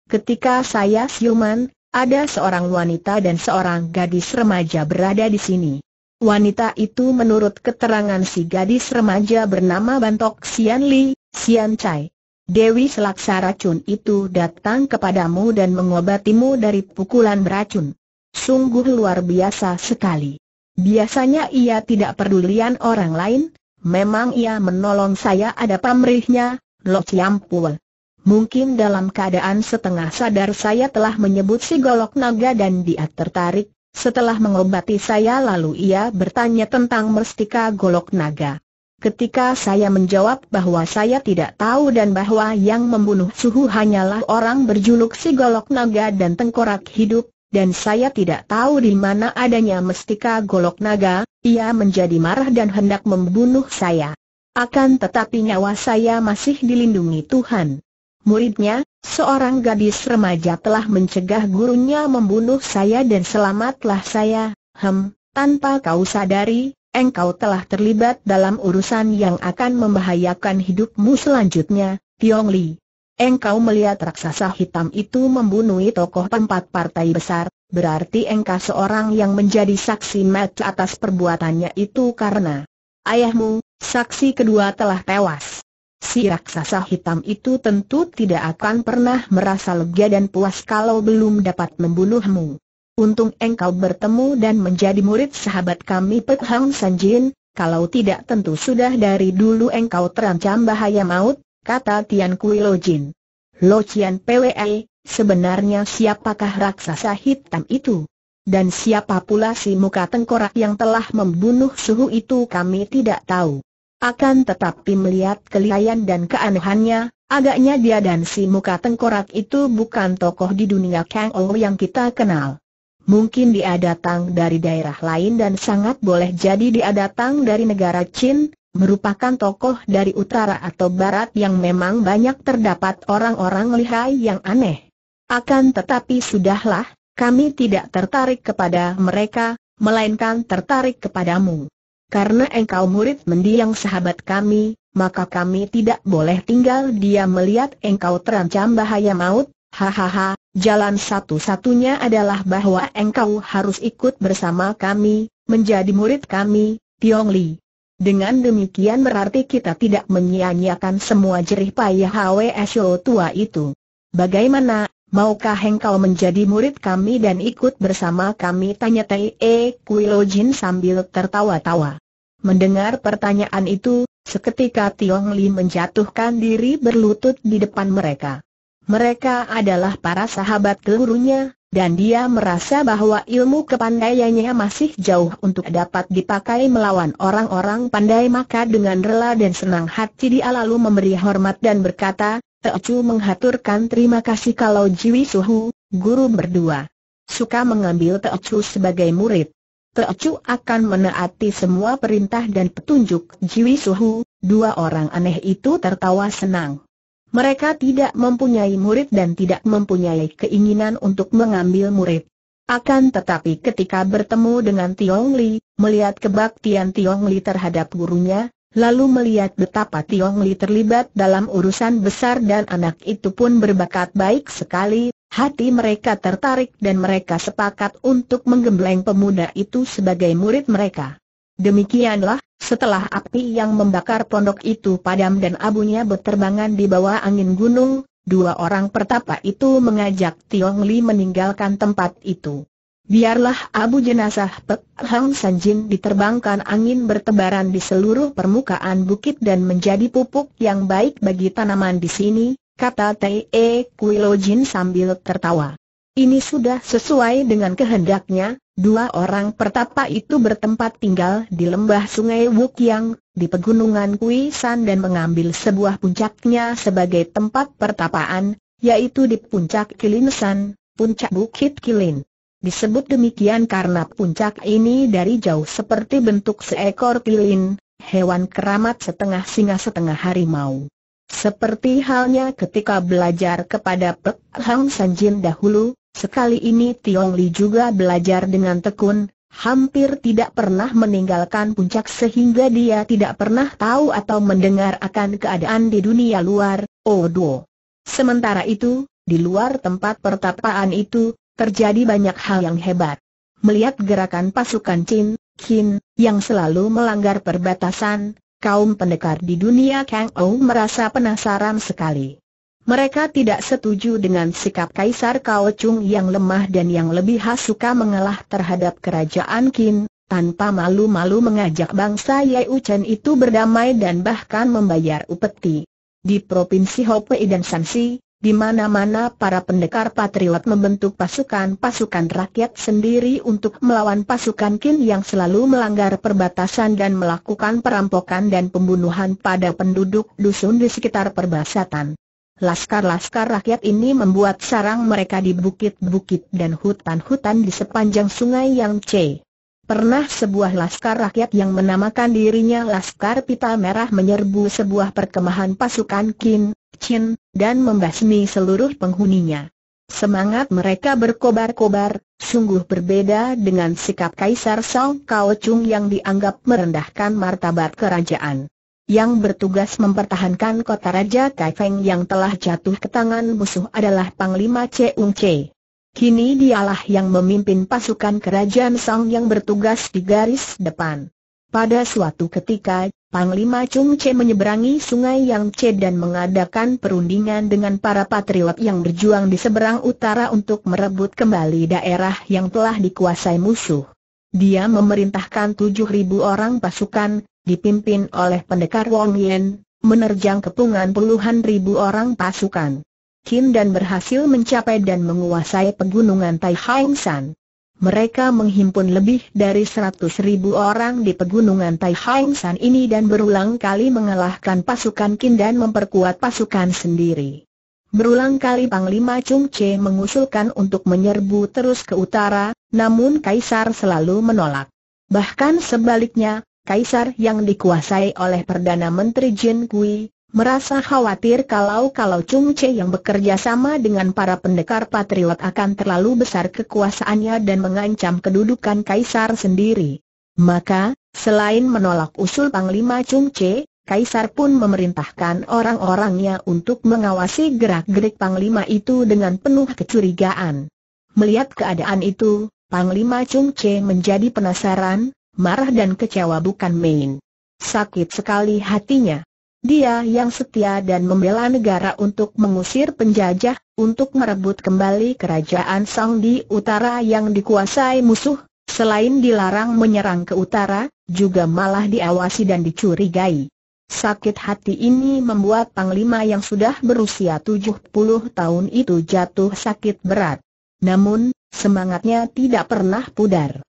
Ketika saya siuman, ada seorang wanita dan seorang gadis remaja berada di sini. Wanita itu menurut keterangan si gadis remaja bernama Bantok Sian Li, Sian Chai. Dewi selaksa racun itu datang kepadamu dan mengobatimu dari pukulan beracun. Sungguh luar biasa sekali. Biasanya ia tidak pedulian orang lain, memang ia menolong saya ada pamrihnya, Lo Chiampuel. Mungkin dalam keadaan setengah sadar saya telah menyebut si golok naga dan dia tertarik. Setelah mengobati saya lalu ia bertanya tentang mestika golok naga. Ketika saya menjawab bahwa saya tidak tahu dan bahwa yang membunuh suhu hanyalah orang berjuluk si golok naga dan tengkorak hidup, dan saya tidak tahu di mana adanya mestika golok naga, ia menjadi marah dan hendak membunuh saya. Akan tetapi nyawa saya masih dilindungi Tuhan muridnya, seorang gadis remaja telah mencegah gurunya membunuh saya dan selamatlah saya, hem, tanpa kau sadari, engkau telah terlibat dalam urusan yang akan membahayakan hidupmu selanjutnya, Tiong Li. Engkau melihat raksasa hitam itu membunuh tokoh tempat partai besar, berarti engkau seorang yang menjadi saksi mata atas perbuatannya itu karena ayahmu, saksi kedua telah tewas. Si raksasa hitam itu tentu tidak akan pernah merasa lega dan puas kalau belum dapat membunuhmu. Untung engkau bertemu dan menjadi murid sahabat kami Pek Hang San Jin. kalau tidak tentu sudah dari dulu engkau terancam bahaya maut, kata Tian Kui Lo Jin. Lo Cian PWE, sebenarnya siapakah raksasa hitam itu? Dan siapa pula si muka tengkorak yang telah membunuh suhu itu kami tidak tahu. Akan tetapi melihat kelihayan dan keanehannya, agaknya dia dan si muka tengkorak itu bukan tokoh di dunia Kang Ou yang kita kenal. Mungkin dia datang dari daerah lain dan sangat boleh jadi dia datang dari negara Chin, merupakan tokoh dari utara atau barat yang memang banyak terdapat orang-orang lihai yang aneh. Akan tetapi sudahlah, kami tidak tertarik kepada mereka, melainkan tertarik kepadamu. Karena engkau murid mendiang sahabat kami, maka kami tidak boleh tinggal dia melihat engkau terancam bahaya maut, hahaha, jalan satu-satunya adalah bahwa engkau harus ikut bersama kami, menjadi murid kami, Tiong Li. Dengan demikian berarti kita tidak menyia-nyiakan semua jerih payah Hwe Syo tua itu. Bagaimana, Maukah engkau menjadi murid kami dan ikut bersama kami? Tanya T.E. Kuilo Jin sambil tertawa-tawa. Mendengar pertanyaan itu, seketika Tiong Li menjatuhkan diri berlutut di depan mereka. Mereka adalah para sahabat gurunya, dan dia merasa bahwa ilmu kepandaiannya masih jauh untuk dapat dipakai melawan orang-orang pandai maka dengan rela dan senang hati dia lalu memberi hormat dan berkata, Teocu menghaturkan terima kasih kalau Jiwi Suhu, guru berdua. Suka mengambil Teocu sebagai murid. Teocu akan menaati semua perintah dan petunjuk Jiwi Suhu, dua orang aneh itu tertawa senang. Mereka tidak mempunyai murid dan tidak mempunyai keinginan untuk mengambil murid. Akan tetapi ketika bertemu dengan Tiong Li, melihat kebaktian Tiong Li terhadap gurunya, lalu melihat betapa Tiong Li terlibat dalam urusan besar dan anak itu pun berbakat baik sekali, hati mereka tertarik dan mereka sepakat untuk menggembleng pemuda itu sebagai murid mereka. Demikianlah, setelah api yang membakar pondok itu padam dan abunya berterbangan di bawah angin gunung, dua orang pertapa itu mengajak Tiong Li meninggalkan tempat itu. Biarlah abu jenazah Pek Hang Sanjin diterbangkan angin bertebaran di seluruh permukaan bukit dan menjadi pupuk yang baik bagi tanaman di sini, kata T.E. Kuilojin sambil tertawa. Ini sudah sesuai dengan kehendaknya, dua orang pertapa itu bertempat tinggal di lembah sungai Wukyang, di pegunungan Kui San dan mengambil sebuah puncaknya sebagai tempat pertapaan, yaitu di puncak Kilin San, puncak Bukit Kilin. Disebut demikian karena puncak ini dari jauh seperti bentuk seekor kilin, hewan keramat setengah singa setengah harimau. Seperti halnya ketika belajar kepada Pek Hang Sanjin dahulu, sekali ini Tiong Li juga belajar dengan tekun, hampir tidak pernah meninggalkan puncak sehingga dia tidak pernah tahu atau mendengar akan keadaan di dunia luar, Odo. Oh Sementara itu, di luar tempat pertapaan itu, terjadi banyak hal yang hebat. Melihat gerakan pasukan Qin, Qin, yang selalu melanggar perbatasan, kaum pendekar di dunia Kang Ou merasa penasaran sekali. Mereka tidak setuju dengan sikap Kaisar Kao Chung yang lemah dan yang lebih suka mengalah terhadap kerajaan Qin, tanpa malu-malu mengajak bangsa Ye Chen itu berdamai dan bahkan membayar upeti. Di Provinsi Hopei dan Shanxi. Di mana-mana para pendekar patriot membentuk pasukan-pasukan rakyat sendiri untuk melawan pasukan Kin yang selalu melanggar perbatasan dan melakukan perampokan dan pembunuhan pada penduduk dusun di sekitar perbatasan. Laskar-laskar rakyat ini membuat sarang mereka di bukit-bukit dan hutan-hutan di sepanjang sungai yang C. Pernah sebuah laskar rakyat yang menamakan dirinya Laskar Pita Merah menyerbu sebuah perkemahan pasukan Kin, Chin, dan membasmi seluruh penghuninya. Semangat mereka berkobar-kobar, sungguh berbeda dengan sikap Kaisar Song Kao Chung yang dianggap merendahkan martabat kerajaan. Yang bertugas mempertahankan kota Raja Kaifeng yang telah jatuh ke tangan musuh adalah Panglima Cheung Che. Kini dialah yang memimpin pasukan kerajaan Song yang bertugas di garis depan. Pada suatu ketika, Panglima Chung Che menyeberangi sungai Yang Che dan mengadakan perundingan dengan para patriot yang berjuang di seberang utara untuk merebut kembali daerah yang telah dikuasai musuh. Dia memerintahkan 7.000 orang pasukan, dipimpin oleh pendekar Wong Yen, menerjang kepungan puluhan ribu orang pasukan. Kim dan berhasil mencapai dan menguasai pegunungan Tai Hang San. Mereka menghimpun lebih dari 100 ribu orang di pegunungan Taihang San ini dan berulang kali mengalahkan pasukan Qin dan memperkuat pasukan sendiri. Berulang kali Panglima Chung Che mengusulkan untuk menyerbu terus ke utara, namun Kaisar selalu menolak. Bahkan sebaliknya, Kaisar yang dikuasai oleh Perdana Menteri Jin Kui, Merasa khawatir kalau-kalau Chung Che yang bekerja sama dengan para pendekar patriot akan terlalu besar kekuasaannya dan mengancam kedudukan kaisar sendiri. Maka, selain menolak usul Panglima Chung Che, Kaisar pun memerintahkan orang-orangnya untuk mengawasi gerak-gerik Panglima itu dengan penuh kecurigaan. Melihat keadaan itu, Panglima Chung Che menjadi penasaran, marah dan kecewa bukan main. Sakit sekali hatinya. Dia yang setia dan membela negara untuk mengusir penjajah, untuk merebut kembali kerajaan Song di utara yang dikuasai musuh, selain dilarang menyerang ke utara, juga malah diawasi dan dicurigai. Sakit hati ini membuat Panglima yang sudah berusia 70 tahun itu jatuh sakit berat. Namun, semangatnya tidak pernah pudar.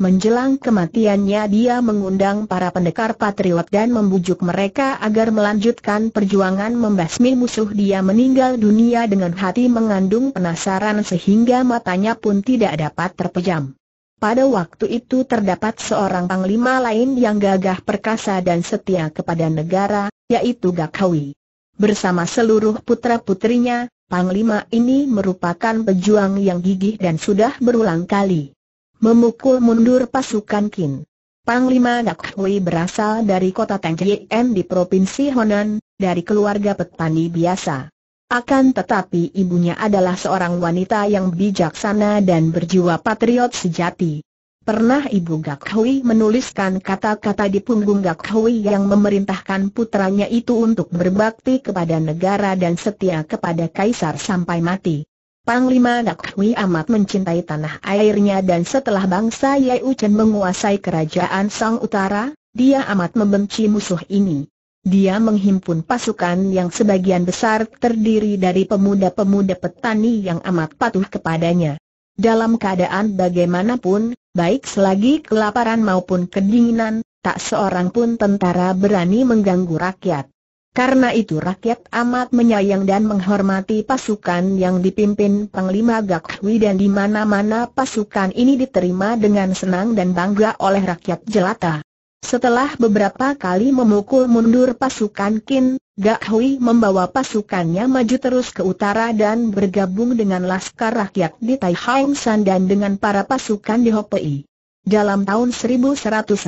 Menjelang kematiannya dia mengundang para pendekar patriot dan membujuk mereka agar melanjutkan perjuangan membasmi musuh dia meninggal dunia dengan hati mengandung penasaran sehingga matanya pun tidak dapat terpejam. Pada waktu itu terdapat seorang panglima lain yang gagah perkasa dan setia kepada negara, yaitu Gakawi. Bersama seluruh putra-putrinya, panglima ini merupakan pejuang yang gigih dan sudah berulang kali memukul mundur pasukan Qin. Panglima Dak Hui berasal dari kota Tengjien di Provinsi Honan, dari keluarga petani biasa. Akan tetapi ibunya adalah seorang wanita yang bijaksana dan berjiwa patriot sejati. Pernah ibu Gak Hui menuliskan kata-kata di punggung Gak Hui yang memerintahkan putranya itu untuk berbakti kepada negara dan setia kepada kaisar sampai mati. Panglima Hui amat mencintai tanah airnya dan setelah bangsa Yai Uchen menguasai kerajaan Sang Utara, dia amat membenci musuh ini. Dia menghimpun pasukan yang sebagian besar terdiri dari pemuda-pemuda petani yang amat patuh kepadanya. Dalam keadaan bagaimanapun, baik selagi kelaparan maupun kedinginan, tak seorang pun tentara berani mengganggu rakyat. Karena itu rakyat amat menyayang dan menghormati pasukan yang dipimpin Panglima Gak dan di mana-mana pasukan ini diterima dengan senang dan bangga oleh rakyat jelata. Setelah beberapa kali memukul mundur pasukan Kin, Gak membawa pasukannya maju terus ke utara dan bergabung dengan laskar rakyat di Tai Hang San dan dengan para pasukan di Hopei. Dalam tahun 1140,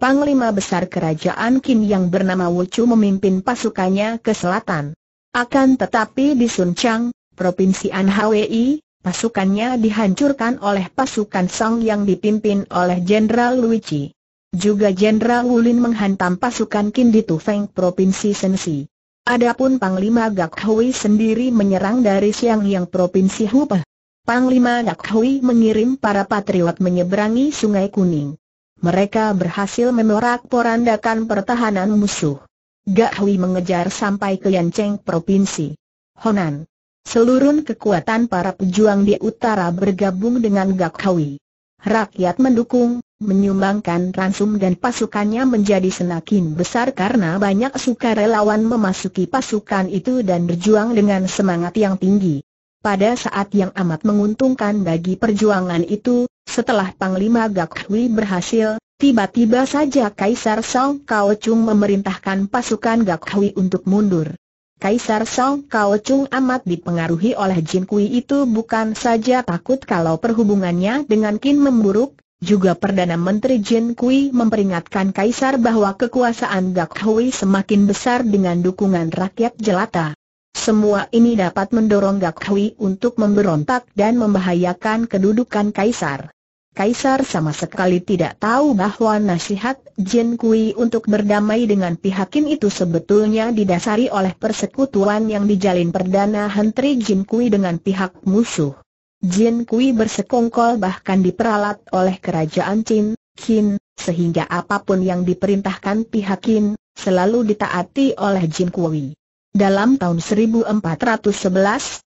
Panglima Besar Kerajaan Qin yang bernama Wu Chu memimpin pasukannya ke selatan. Akan tetapi di Suncang, Provinsi Anhui, pasukannya dihancurkan oleh pasukan Song yang dipimpin oleh Jenderal Luichi. Juga Jenderal Wu Lin menghantam pasukan Qin di Tufeng Provinsi Sensi. Adapun Panglima Gak Hui sendiri menyerang dari Siang Yang Provinsi Hubei. Panglima Gak Hui mengirim para patriot menyeberangi Sungai Kuning. Mereka berhasil memerak porandakan pertahanan musuh. Gak Hui mengejar sampai ke Yancheng Provinsi. Honan. Seluruh kekuatan para pejuang di utara bergabung dengan Gak Hui. Rakyat mendukung, menyumbangkan ransum dan pasukannya menjadi senakin besar karena banyak sukarelawan memasuki pasukan itu dan berjuang dengan semangat yang tinggi pada saat yang amat menguntungkan bagi perjuangan itu, setelah Panglima Gak berhasil, tiba-tiba saja Kaisar Song Kao Chung memerintahkan pasukan Gak untuk mundur. Kaisar Song Kao Chung amat dipengaruhi oleh Jin Kui itu bukan saja takut kalau perhubungannya dengan Kin memburuk, juga Perdana Menteri Jin Kui memperingatkan Kaisar bahwa kekuasaan Gak semakin besar dengan dukungan rakyat jelata. Semua ini dapat mendorong Gak Hui untuk memberontak dan membahayakan kedudukan Kaisar. Kaisar sama sekali tidak tahu bahwa nasihat Jin Kui untuk berdamai dengan pihak Kim itu sebetulnya didasari oleh persekutuan yang dijalin Perdana Menteri Jin Kui dengan pihak musuh. Jin Kui bersekongkol bahkan diperalat oleh kerajaan Chin, Qin, sehingga apapun yang diperintahkan pihak Qin, selalu ditaati oleh Jin Kui. Dalam tahun 1411,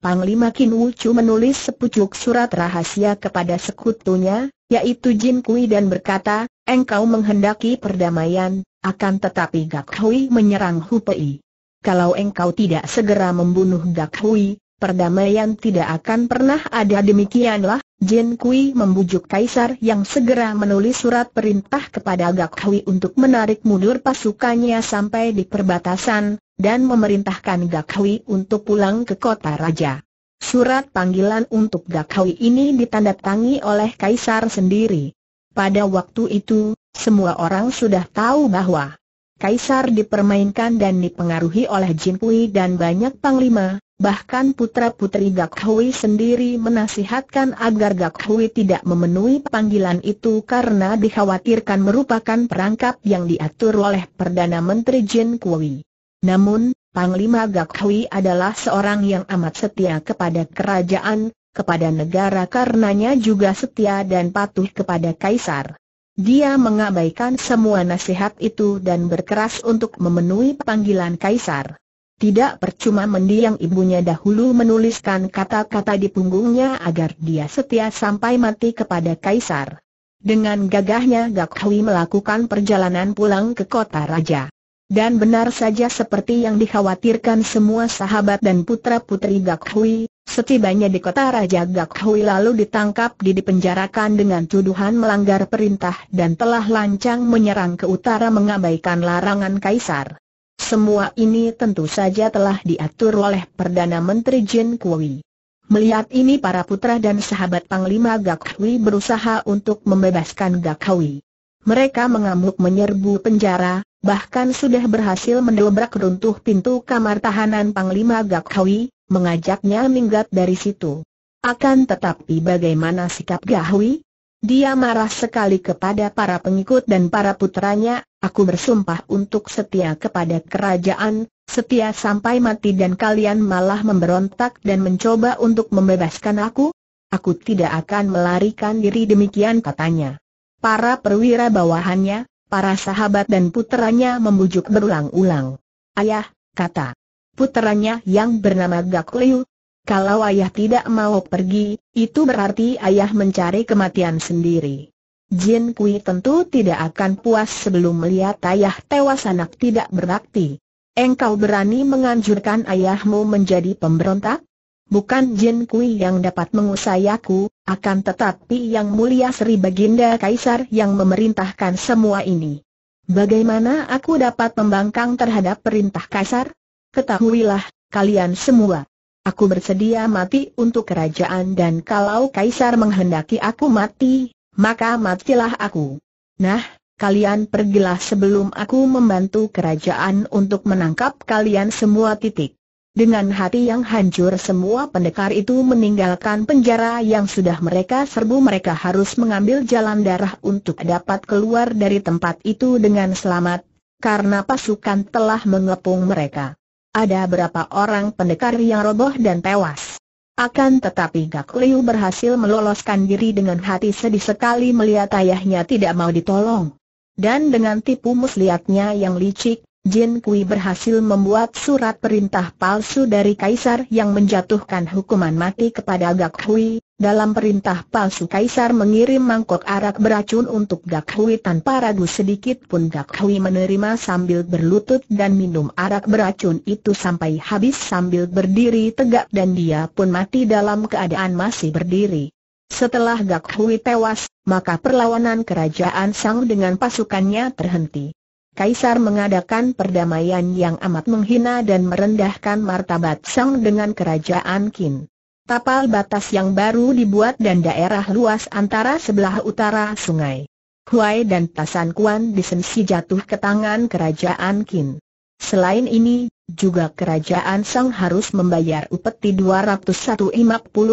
Panglima Qin Wuchu menulis sepucuk surat rahasia kepada sekutunya, yaitu Jin Kui dan berkata, engkau menghendaki perdamaian, akan tetapi Gak Hui menyerang Hupei. Kalau engkau tidak segera membunuh Gak Hui, perdamaian tidak akan pernah ada demikianlah, Jin Kui membujuk Kaisar yang segera menulis surat perintah kepada Gak Hui untuk menarik mundur pasukannya sampai di perbatasan, dan memerintahkan Gakhui untuk pulang ke kota raja. Surat panggilan untuk Gakhui ini ditandatangi oleh Kaisar sendiri. Pada waktu itu, semua orang sudah tahu bahwa Kaisar dipermainkan dan dipengaruhi oleh Jin Pui dan banyak panglima, bahkan putra-putri Gakhui sendiri menasihatkan agar Gakhui tidak memenuhi panggilan itu karena dikhawatirkan merupakan perangkap yang diatur oleh Perdana Menteri Jin Kui. Namun, Panglima Gakhui adalah seorang yang amat setia kepada kerajaan, kepada negara karenanya juga setia dan patuh kepada kaisar. Dia mengabaikan semua nasihat itu dan berkeras untuk memenuhi panggilan kaisar. Tidak percuma mendiang ibunya dahulu menuliskan kata-kata di punggungnya agar dia setia sampai mati kepada kaisar. Dengan gagahnya Gakhui melakukan perjalanan pulang ke kota raja. Dan benar saja seperti yang dikhawatirkan semua sahabat dan putra-putri Gak Hui, setibanya di kota Raja Gak Hui lalu ditangkap di dipenjarakan dengan tuduhan melanggar perintah dan telah lancang menyerang ke utara mengabaikan larangan kaisar. Semua ini tentu saja telah diatur oleh Perdana Menteri Jin Kui. Melihat ini para putra dan sahabat Panglima Gak Hui berusaha untuk membebaskan Gak Hui. Mereka mengamuk menyerbu penjara, bahkan sudah berhasil mendobrak runtuh pintu kamar tahanan Panglima Gakhawi, mengajaknya minggat dari situ. Akan tetapi bagaimana sikap Gakhawi? Dia marah sekali kepada para pengikut dan para putranya, aku bersumpah untuk setia kepada kerajaan, setia sampai mati dan kalian malah memberontak dan mencoba untuk membebaskan aku? Aku tidak akan melarikan diri demikian katanya. Para perwira bawahannya, Para sahabat dan puteranya membujuk berulang-ulang. Ayah, kata puteranya yang bernama Gak Liu, kalau ayah tidak mau pergi, itu berarti ayah mencari kematian sendiri. Jin Kui tentu tidak akan puas sebelum melihat ayah tewas anak tidak berakti. Engkau berani menganjurkan ayahmu menjadi pemberontak? Bukan Jin Kui yang dapat mengusai aku, akan tetapi yang mulia Sri Baginda Kaisar yang memerintahkan semua ini. Bagaimana aku dapat membangkang terhadap perintah Kaisar? Ketahuilah, kalian semua. Aku bersedia mati untuk kerajaan dan kalau Kaisar menghendaki aku mati, maka matilah aku. Nah, kalian pergilah sebelum aku membantu kerajaan untuk menangkap kalian semua titik. Dengan hati yang hancur semua pendekar itu meninggalkan penjara yang sudah mereka serbu mereka harus mengambil jalan darah untuk dapat keluar dari tempat itu dengan selamat, karena pasukan telah mengepung mereka. Ada berapa orang pendekar yang roboh dan tewas. Akan tetapi Gak Liu berhasil meloloskan diri dengan hati sedih sekali melihat ayahnya tidak mau ditolong. Dan dengan tipu muslihatnya yang licik, Jin Kui berhasil membuat surat perintah palsu dari Kaisar yang menjatuhkan hukuman mati kepada Gak Hui. Dalam perintah palsu Kaisar mengirim mangkok arak beracun untuk Gak Hui tanpa ragu sedikit pun Gak Hui menerima sambil berlutut dan minum arak beracun itu sampai habis sambil berdiri tegak dan dia pun mati dalam keadaan masih berdiri. Setelah Gak Hui tewas, maka perlawanan kerajaan Sang dengan pasukannya terhenti. Kaisar mengadakan perdamaian yang amat menghina dan merendahkan martabat Sang dengan kerajaan Qin. Tapal batas yang baru dibuat dan daerah luas antara sebelah utara sungai. Huai dan Tasan Kuan disensi jatuh ke tangan kerajaan Qin. Selain ini, juga kerajaan Sang harus membayar upeti 250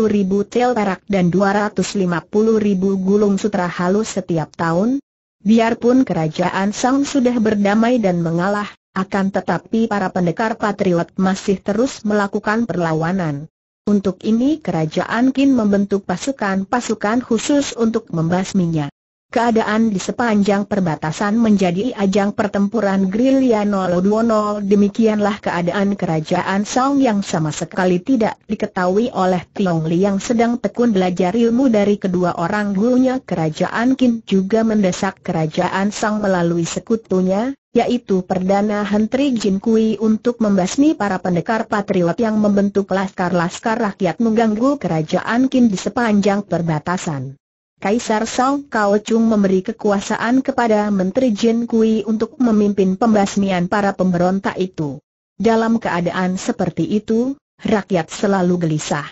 ribu tel perak dan 250 ribu gulung sutra halus setiap tahun, Biarpun kerajaan Sang sudah berdamai dan mengalah, akan tetapi para pendekar patriot masih terus melakukan perlawanan. Untuk ini kerajaan Qin membentuk pasukan-pasukan khusus untuk membasminya. Keadaan di sepanjang perbatasan menjadi ajang pertempuran gerilya 020 demikianlah keadaan kerajaan Song yang sama sekali tidak diketahui oleh Tiong Li yang sedang tekun belajar ilmu dari kedua orang gurunya kerajaan Qin juga mendesak kerajaan Song melalui sekutunya, yaitu Perdana Hentri Jin Kui untuk membasmi para pendekar patriot yang membentuk laskar-laskar rakyat mengganggu kerajaan Qin di sepanjang perbatasan. Kaisar Song Kao Chung memberi kekuasaan kepada Menteri Jin Kui untuk memimpin pembasmian para pemberontak itu. Dalam keadaan seperti itu, rakyat selalu gelisah.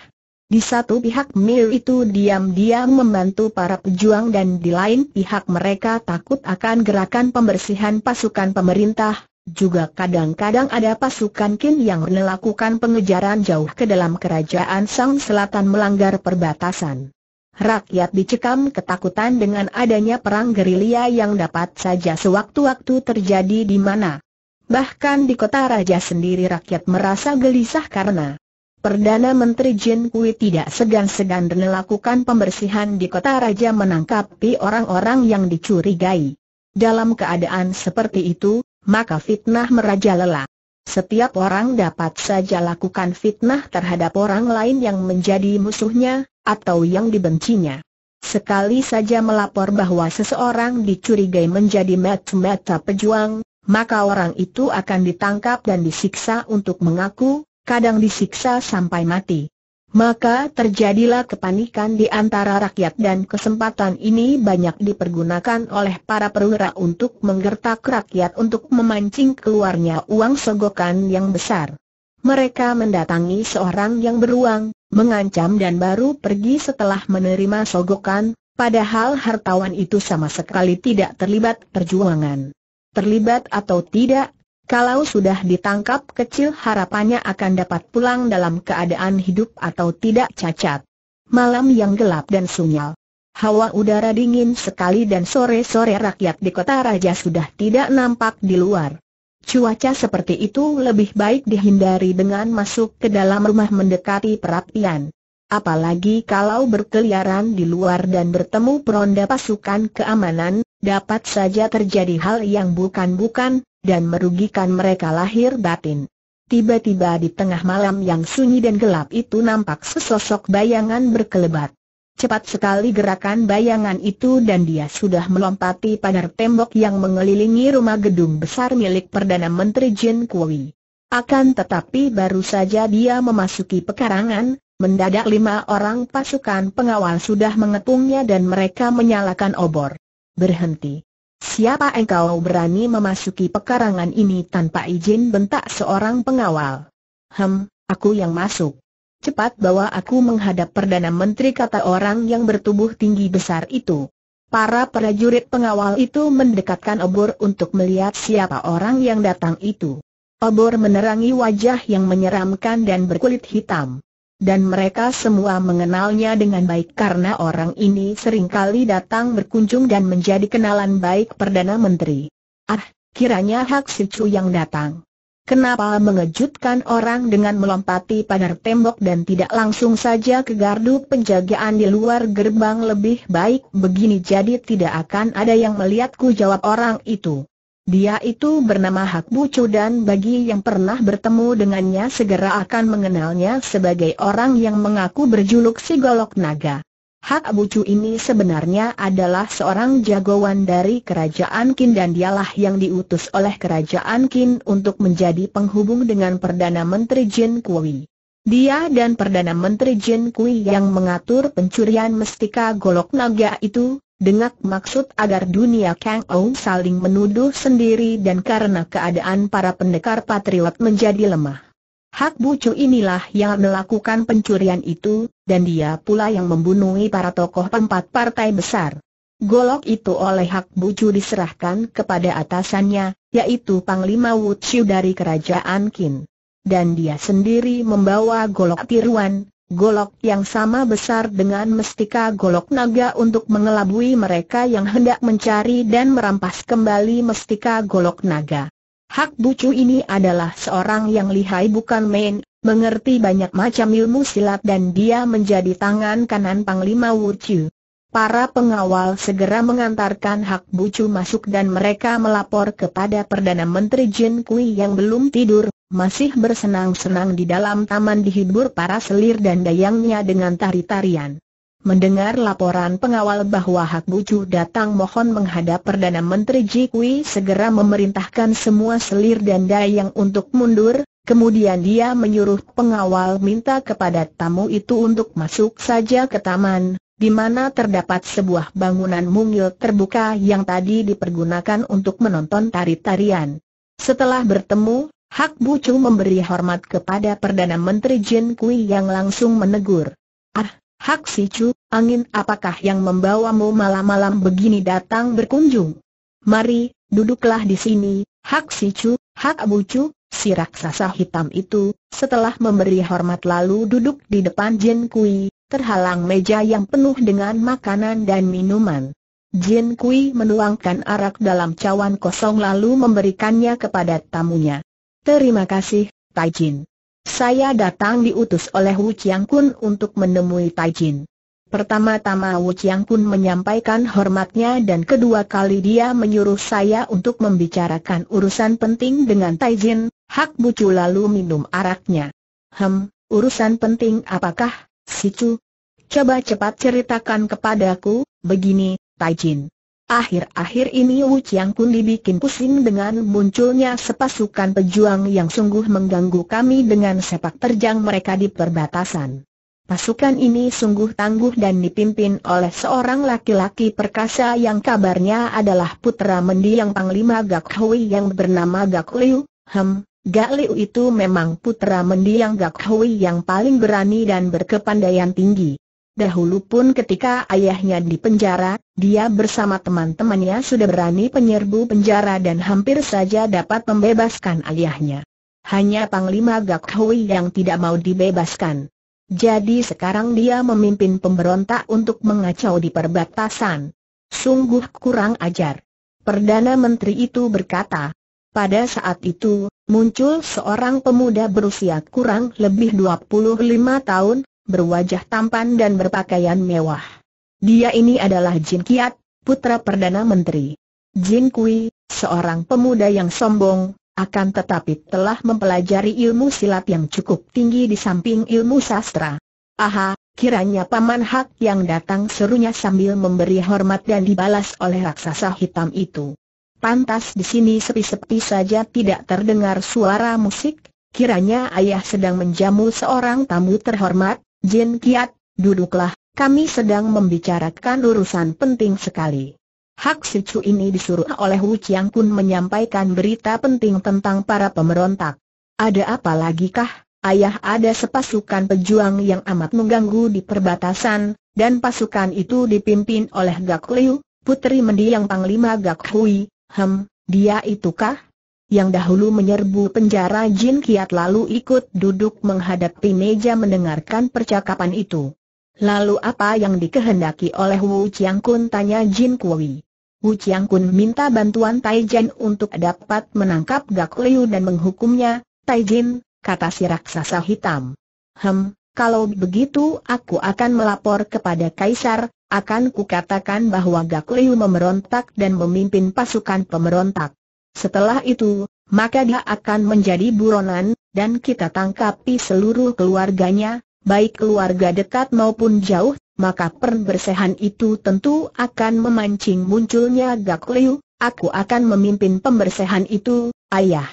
Di satu pihak Mir itu diam-diam membantu para pejuang dan di lain pihak mereka takut akan gerakan pembersihan pasukan pemerintah, juga kadang-kadang ada pasukan Kin yang melakukan pengejaran jauh ke dalam kerajaan Sang Selatan melanggar perbatasan. Rakyat dicekam ketakutan dengan adanya perang gerilya yang dapat saja sewaktu-waktu terjadi di mana. Bahkan di kota raja sendiri rakyat merasa gelisah karena Perdana Menteri Jin Kui tidak segan-segan melakukan pembersihan di kota raja menangkapi orang-orang yang dicurigai. Dalam keadaan seperti itu, maka fitnah merajalela. Setiap orang dapat saja lakukan fitnah terhadap orang lain yang menjadi musuhnya, atau yang dibencinya. Sekali saja melapor bahwa seseorang dicurigai menjadi mata-mata pejuang, maka orang itu akan ditangkap dan disiksa untuk mengaku, kadang disiksa sampai mati. Maka terjadilah kepanikan di antara rakyat dan kesempatan ini banyak dipergunakan oleh para perwira untuk menggertak rakyat untuk memancing keluarnya uang sogokan yang besar. Mereka mendatangi seorang yang beruang, mengancam dan baru pergi setelah menerima sogokan, padahal hartawan itu sama sekali tidak terlibat perjuangan. Terlibat atau tidak, kalau sudah ditangkap kecil harapannya akan dapat pulang dalam keadaan hidup atau tidak cacat. Malam yang gelap dan sunyal. Hawa udara dingin sekali dan sore-sore rakyat di kota raja sudah tidak nampak di luar. Cuaca seperti itu lebih baik dihindari dengan masuk ke dalam rumah mendekati perapian. Apalagi kalau berkeliaran di luar dan bertemu peronda pasukan keamanan, dapat saja terjadi hal yang bukan-bukan, dan merugikan mereka lahir batin. Tiba-tiba di tengah malam yang sunyi dan gelap itu nampak sesosok bayangan berkelebat. Cepat sekali gerakan bayangan itu dan dia sudah melompati pagar tembok yang mengelilingi rumah gedung besar milik Perdana Menteri Jin Kui. Akan tetapi baru saja dia memasuki pekarangan, mendadak lima orang pasukan pengawal sudah mengepungnya dan mereka menyalakan obor. Berhenti. Siapa engkau berani memasuki pekarangan ini tanpa izin bentak seorang pengawal? Hem, aku yang masuk cepat bawa aku menghadap Perdana Menteri kata orang yang bertubuh tinggi besar itu. Para prajurit pengawal itu mendekatkan obor untuk melihat siapa orang yang datang itu. Obor menerangi wajah yang menyeramkan dan berkulit hitam. Dan mereka semua mengenalnya dengan baik karena orang ini sering kali datang berkunjung dan menjadi kenalan baik Perdana Menteri. Ah, kiranya Hak Sicu yang datang. Kenapa mengejutkan orang dengan melompati pagar tembok dan tidak langsung saja ke gardu penjagaan di luar gerbang lebih baik begini jadi tidak akan ada yang melihatku jawab orang itu. Dia itu bernama Hak Bucu dan bagi yang pernah bertemu dengannya segera akan mengenalnya sebagai orang yang mengaku berjuluk si Golok Naga. Hak Abu Bucu ini sebenarnya adalah seorang jagoan dari kerajaan Qin dan dialah yang diutus oleh kerajaan Qin untuk menjadi penghubung dengan Perdana Menteri Jin Kui. Dia dan Perdana Menteri Jin Kui yang mengatur pencurian mestika golok naga itu, dengan maksud agar dunia Kang Ou saling menuduh sendiri dan karena keadaan para pendekar patriot menjadi lemah. Hak Bucu inilah yang melakukan pencurian itu, dan dia pula yang membunuh para tokoh empat partai besar. Golok itu oleh Hak Bucu diserahkan kepada atasannya, yaitu Panglima Wuxiu dari Kerajaan Qin. Dan dia sendiri membawa golok tiruan, golok yang sama besar dengan mestika golok naga untuk mengelabui mereka yang hendak mencari dan merampas kembali mestika golok naga. Hak Bucu ini adalah seorang yang lihai bukan main, mengerti banyak macam ilmu silat dan dia menjadi tangan kanan Panglima Wuchu. Para pengawal segera mengantarkan Hak Bucu masuk dan mereka melapor kepada Perdana Menteri Jin Kui yang belum tidur, masih bersenang-senang di dalam taman dihibur para selir dan dayangnya dengan tari-tarian. Mendengar laporan pengawal bahwa Hak Bucu datang mohon menghadap Perdana Menteri Ji Kui segera memerintahkan semua selir dan dayang untuk mundur, kemudian dia menyuruh pengawal minta kepada tamu itu untuk masuk saja ke taman, di mana terdapat sebuah bangunan mungil terbuka yang tadi dipergunakan untuk menonton tari-tarian. Setelah bertemu, Hak Bucu memberi hormat kepada Perdana Menteri Jin Kui yang langsung menegur. Ah, Hak si cu, angin apakah yang membawamu malam-malam begini datang berkunjung? Mari, duduklah di sini, Hak si cu, Hak Abu cu, si raksasa hitam itu, setelah memberi hormat lalu duduk di depan Jin Kui, terhalang meja yang penuh dengan makanan dan minuman. Jin Kui menuangkan arak dalam cawan kosong lalu memberikannya kepada tamunya. Terima kasih, Tai Jin. Saya datang diutus oleh Wu Chiang Kun untuk menemui Tai Jin. Pertama-tama Wu Chiang Kun menyampaikan hormatnya dan kedua kali dia menyuruh saya untuk membicarakan urusan penting dengan Tai Jin, Hak Bucu lalu minum araknya. Hem, urusan penting apakah, Si Chu? Coba cepat ceritakan kepadaku, begini, Tai Jin. Akhir-akhir ini Wu Chiang Kun dibikin pusing dengan munculnya sepasukan pejuang yang sungguh mengganggu kami dengan sepak terjang mereka di perbatasan. Pasukan ini sungguh tangguh dan dipimpin oleh seorang laki-laki perkasa yang kabarnya adalah putra mendiang Panglima Gak Hui yang bernama Gak Liu, Hem, Gak Liu itu memang putra mendiang Gak Hui yang paling berani dan berkepandaian tinggi. Dahulu pun ketika ayahnya di penjara, dia bersama teman-temannya sudah berani penyerbu penjara dan hampir saja dapat membebaskan ayahnya. Hanya Panglima Gak Hui yang tidak mau dibebaskan. Jadi sekarang dia memimpin pemberontak untuk mengacau di perbatasan. Sungguh kurang ajar. Perdana Menteri itu berkata, pada saat itu, muncul seorang pemuda berusia kurang lebih 25 tahun, berwajah tampan dan berpakaian mewah. Dia ini adalah Jin Kiat, putra Perdana Menteri. Jin Kui, seorang pemuda yang sombong, akan tetapi telah mempelajari ilmu silat yang cukup tinggi di samping ilmu sastra. Aha, kiranya Paman Hak yang datang serunya sambil memberi hormat dan dibalas oleh raksasa hitam itu. Pantas di sini sepi-sepi saja tidak terdengar suara musik, kiranya ayah sedang menjamu seorang tamu terhormat, Jin Kiat, duduklah, kami sedang membicarakan urusan penting sekali. Hak Sicu ini disuruh oleh Wu Chiang Kun menyampaikan berita penting tentang para pemberontak. Ada apa lagi kah? Ayah ada sepasukan pejuang yang amat mengganggu di perbatasan, dan pasukan itu dipimpin oleh Gak Liu, putri mendiang Panglima Gak Hui, hem, dia itukah? yang dahulu menyerbu penjara Jin Kiat lalu ikut duduk menghadapi meja mendengarkan percakapan itu. Lalu apa yang dikehendaki oleh Wu Chiang Kun tanya Jin Kui. Wu Chiang Kun minta bantuan Tai Jin untuk dapat menangkap Gak Liu dan menghukumnya, Tai Jin, kata si raksasa hitam. Hem, kalau begitu aku akan melapor kepada Kaisar, akan kukatakan bahwa Gak Liu memberontak dan memimpin pasukan pemberontak. Setelah itu, maka dia akan menjadi buronan, dan kita tangkapi seluruh keluarganya, baik keluarga dekat maupun jauh, maka perbersehan itu tentu akan memancing munculnya Gak Liu, aku akan memimpin pembersihan itu, ayah.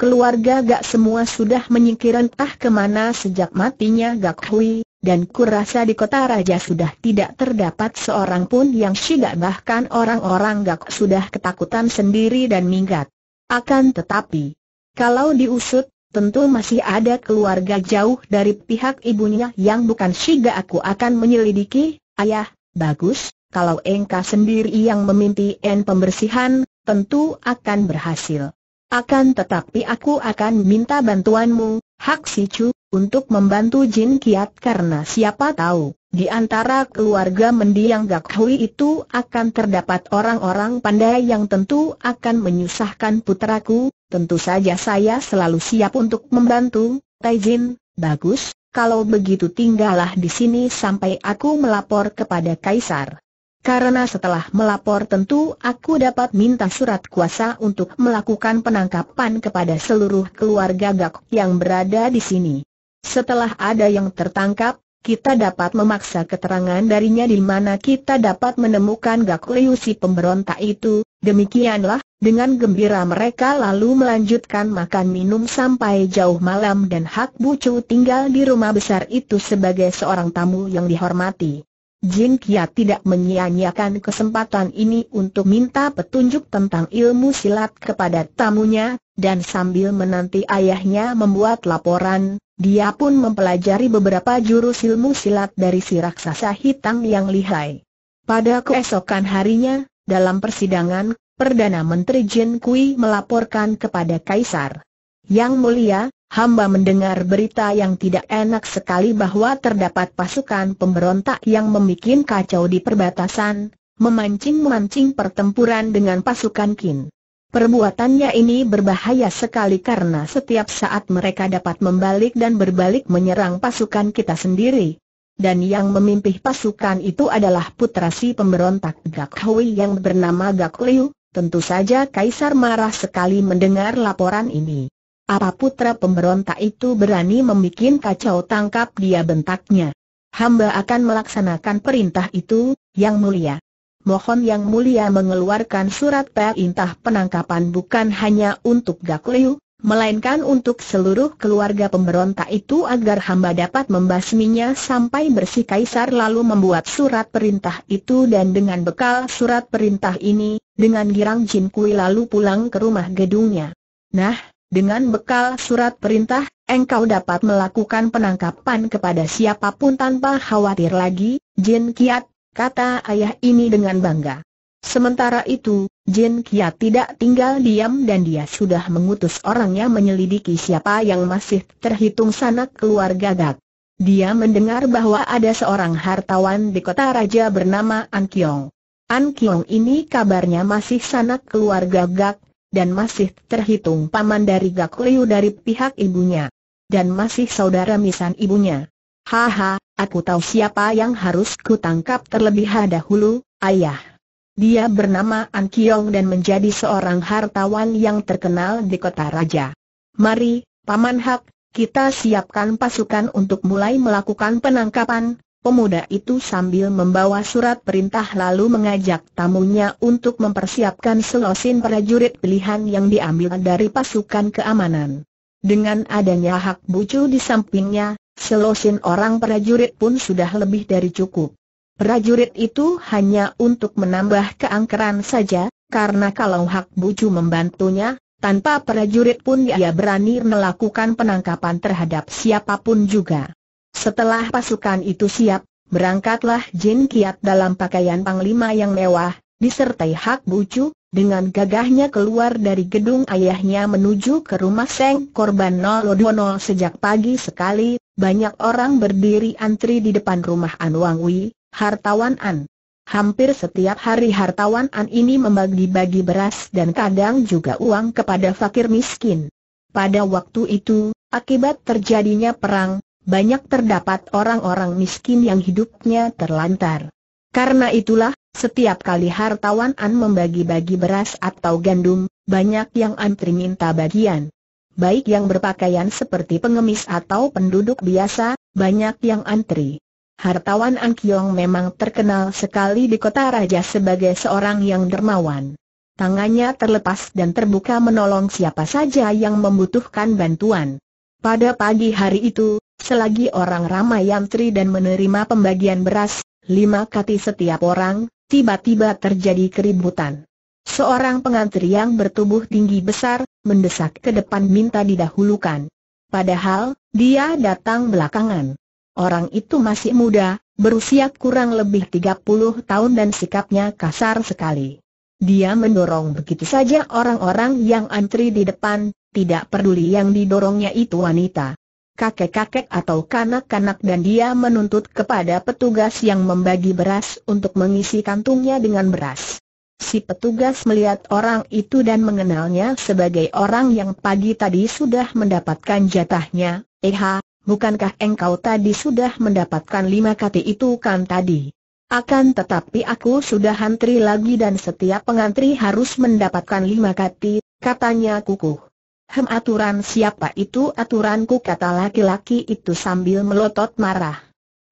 Keluarga Gak semua sudah menyingkir entah kemana sejak matinya Gak Hui, dan kurasa di kota raja sudah tidak terdapat seorang pun yang syiga bahkan orang-orang gak sudah ketakutan sendiri dan minggat. Akan tetapi, kalau diusut, tentu masih ada keluarga jauh dari pihak ibunya yang bukan syiga aku akan menyelidiki, ayah, bagus, kalau engkau sendiri yang memimpin pembersihan, tentu akan berhasil. Akan tetapi aku akan minta bantuanmu, Hak Si Sicu, untuk membantu Jin Kiat karena siapa tahu, di antara keluarga mendiang Gak Hui itu akan terdapat orang-orang pandai yang tentu akan menyusahkan putraku, tentu saja saya selalu siap untuk membantu, Tai Jin, bagus, kalau begitu tinggallah di sini sampai aku melapor kepada Kaisar. Karena setelah melapor tentu aku dapat minta surat kuasa untuk melakukan penangkapan kepada seluruh keluarga Gak yang berada di sini. Setelah ada yang tertangkap, kita dapat memaksa keterangan darinya di mana kita dapat menemukan Gak si pemberontak itu, demikianlah, dengan gembira mereka lalu melanjutkan makan minum sampai jauh malam dan Hak Bucu tinggal di rumah besar itu sebagai seorang tamu yang dihormati. Jin Kia tidak menyia-nyiakan kesempatan ini untuk minta petunjuk tentang ilmu silat kepada tamunya, dan sambil menanti ayahnya membuat laporan, dia pun mempelajari beberapa jurus ilmu silat dari si raksasa hitam yang lihai. Pada keesokan harinya, dalam persidangan, Perdana Menteri Jin Kui melaporkan kepada Kaisar. Yang mulia, hamba mendengar berita yang tidak enak sekali bahwa terdapat pasukan pemberontak yang membuat kacau di perbatasan, memancing mancing pertempuran dengan pasukan Qin. Perbuatannya ini berbahaya sekali karena setiap saat mereka dapat membalik dan berbalik menyerang pasukan kita sendiri. Dan yang memimpin pasukan itu adalah putra si pemberontak Gak Hui yang bernama Gak Liu, tentu saja Kaisar marah sekali mendengar laporan ini. Apa putra pemberontak itu berani membuat kacau tangkap dia bentaknya? Hamba akan melaksanakan perintah itu, Yang Mulia. Mohon Yang Mulia mengeluarkan surat perintah penangkapan bukan hanya untuk Gak Liu, melainkan untuk seluruh keluarga pemberontak itu agar hamba dapat membasminya sampai bersih kaisar lalu membuat surat perintah itu dan dengan bekal surat perintah ini, dengan girang Jin Kui lalu pulang ke rumah gedungnya. Nah, dengan bekal surat perintah, engkau dapat melakukan penangkapan kepada siapapun tanpa khawatir lagi, Jin Kiat, kata ayah ini dengan bangga. Sementara itu, Jin Kia tidak tinggal diam dan dia sudah mengutus orangnya menyelidiki siapa yang masih terhitung sanak keluarga Gak. Dia mendengar bahwa ada seorang hartawan di kota raja bernama An Kiong. An Kiong ini kabarnya masih sanak keluarga Gak, dan masih terhitung paman dari Gak Liu dari pihak ibunya. Dan masih saudara misan ibunya. Haha, Aku tahu siapa yang harus kutangkap terlebih dahulu, ayah. Dia bernama An Kiong dan menjadi seorang hartawan yang terkenal di kota raja. Mari, Paman Hak, kita siapkan pasukan untuk mulai melakukan penangkapan, Pemuda itu sambil membawa surat perintah lalu mengajak tamunya untuk mempersiapkan selosin prajurit pilihan yang diambil dari pasukan keamanan. Dengan adanya hak bucu di sampingnya, Selosin orang prajurit pun sudah lebih dari cukup. Prajurit itu hanya untuk menambah keangkeran saja, karena kalau Hak Buju membantunya, tanpa prajurit pun dia berani melakukan penangkapan terhadap siapapun juga. Setelah pasukan itu siap, berangkatlah Jin Kiat dalam pakaian panglima yang mewah, disertai Hak Buju dengan gagahnya keluar dari gedung ayahnya menuju ke rumah Seng korban 020 sejak pagi sekali, banyak orang berdiri antri di depan rumah An Wang Wei, hartawan An. Hampir setiap hari hartawan An ini membagi-bagi beras dan kadang juga uang kepada fakir miskin. Pada waktu itu, akibat terjadinya perang, banyak terdapat orang-orang miskin yang hidupnya terlantar. Karena itulah, setiap kali hartawan An membagi-bagi beras atau gandum, banyak yang antri minta bagian. Baik yang berpakaian seperti pengemis atau penduduk biasa, banyak yang antri. Hartawan An Kiong memang terkenal sekali di kota raja sebagai seorang yang dermawan. Tangannya terlepas dan terbuka menolong siapa saja yang membutuhkan bantuan. Pada pagi hari itu, selagi orang ramai antri dan menerima pembagian beras, lima kati setiap orang, tiba-tiba terjadi keributan. Seorang pengantri yang bertubuh tinggi besar, mendesak ke depan minta didahulukan. Padahal, dia datang belakangan. Orang itu masih muda, berusia kurang lebih 30 tahun dan sikapnya kasar sekali. Dia mendorong begitu saja orang-orang yang antri di depan, tidak peduli yang didorongnya itu wanita kakek-kakek atau kanak-kanak dan dia menuntut kepada petugas yang membagi beras untuk mengisi kantungnya dengan beras. Si petugas melihat orang itu dan mengenalnya sebagai orang yang pagi tadi sudah mendapatkan jatahnya, Eha, eh, bukankah engkau tadi sudah mendapatkan lima kati itu kan tadi? Akan tetapi aku sudah antri lagi dan setiap pengantri harus mendapatkan lima kati, katanya kukuh. Hem aturan siapa itu aturanku kata laki-laki itu sambil melotot marah.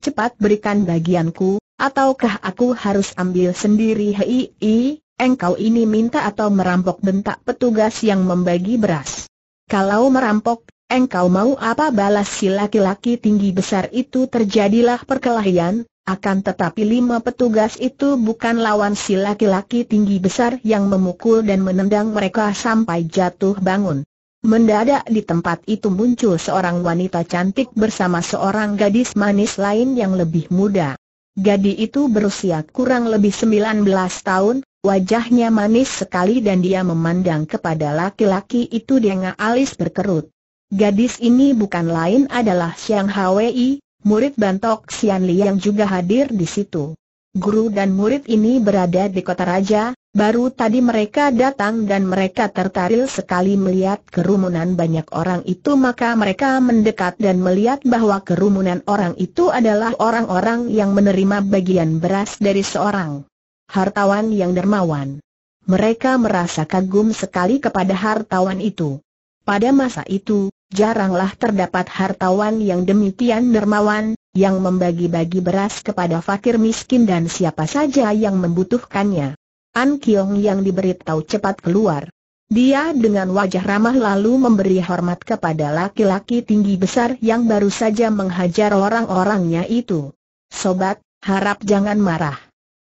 Cepat berikan bagianku, ataukah aku harus ambil sendiri hei, hei engkau ini minta atau merampok bentak petugas yang membagi beras. Kalau merampok, engkau mau apa balas si laki-laki tinggi besar itu terjadilah perkelahian, akan tetapi lima petugas itu bukan lawan si laki-laki tinggi besar yang memukul dan menendang mereka sampai jatuh bangun. Mendadak di tempat itu muncul seorang wanita cantik bersama seorang gadis manis lain yang lebih muda. Gadis itu berusia kurang lebih 19 tahun, wajahnya manis sekali dan dia memandang kepada laki-laki itu dengan alis berkerut. Gadis ini bukan lain adalah Xiang Hwei, murid Bantok Xian Li yang juga hadir di situ. Guru dan murid ini berada di kota raja, Baru tadi mereka datang dan mereka tertarik sekali melihat kerumunan banyak orang itu maka mereka mendekat dan melihat bahwa kerumunan orang itu adalah orang-orang yang menerima bagian beras dari seorang hartawan yang dermawan. Mereka merasa kagum sekali kepada hartawan itu. Pada masa itu, jaranglah terdapat hartawan yang demikian dermawan, yang membagi-bagi beras kepada fakir miskin dan siapa saja yang membutuhkannya. An Kiong yang diberitahu cepat keluar. Dia dengan wajah ramah lalu memberi hormat kepada laki-laki tinggi besar yang baru saja menghajar orang-orangnya itu. Sobat, harap jangan marah.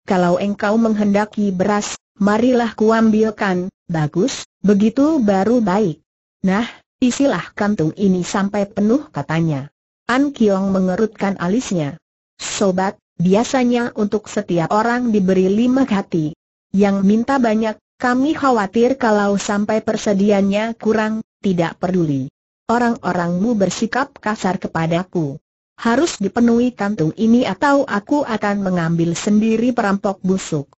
Kalau engkau menghendaki beras, marilah kuambilkan, bagus, begitu baru baik. Nah, isilah kantung ini sampai penuh katanya. An Kiong mengerutkan alisnya. Sobat, biasanya untuk setiap orang diberi lima hati yang minta banyak, kami khawatir kalau sampai persediaannya kurang, tidak peduli. Orang-orangmu bersikap kasar kepadaku. Harus dipenuhi kantung ini atau aku akan mengambil sendiri perampok busuk.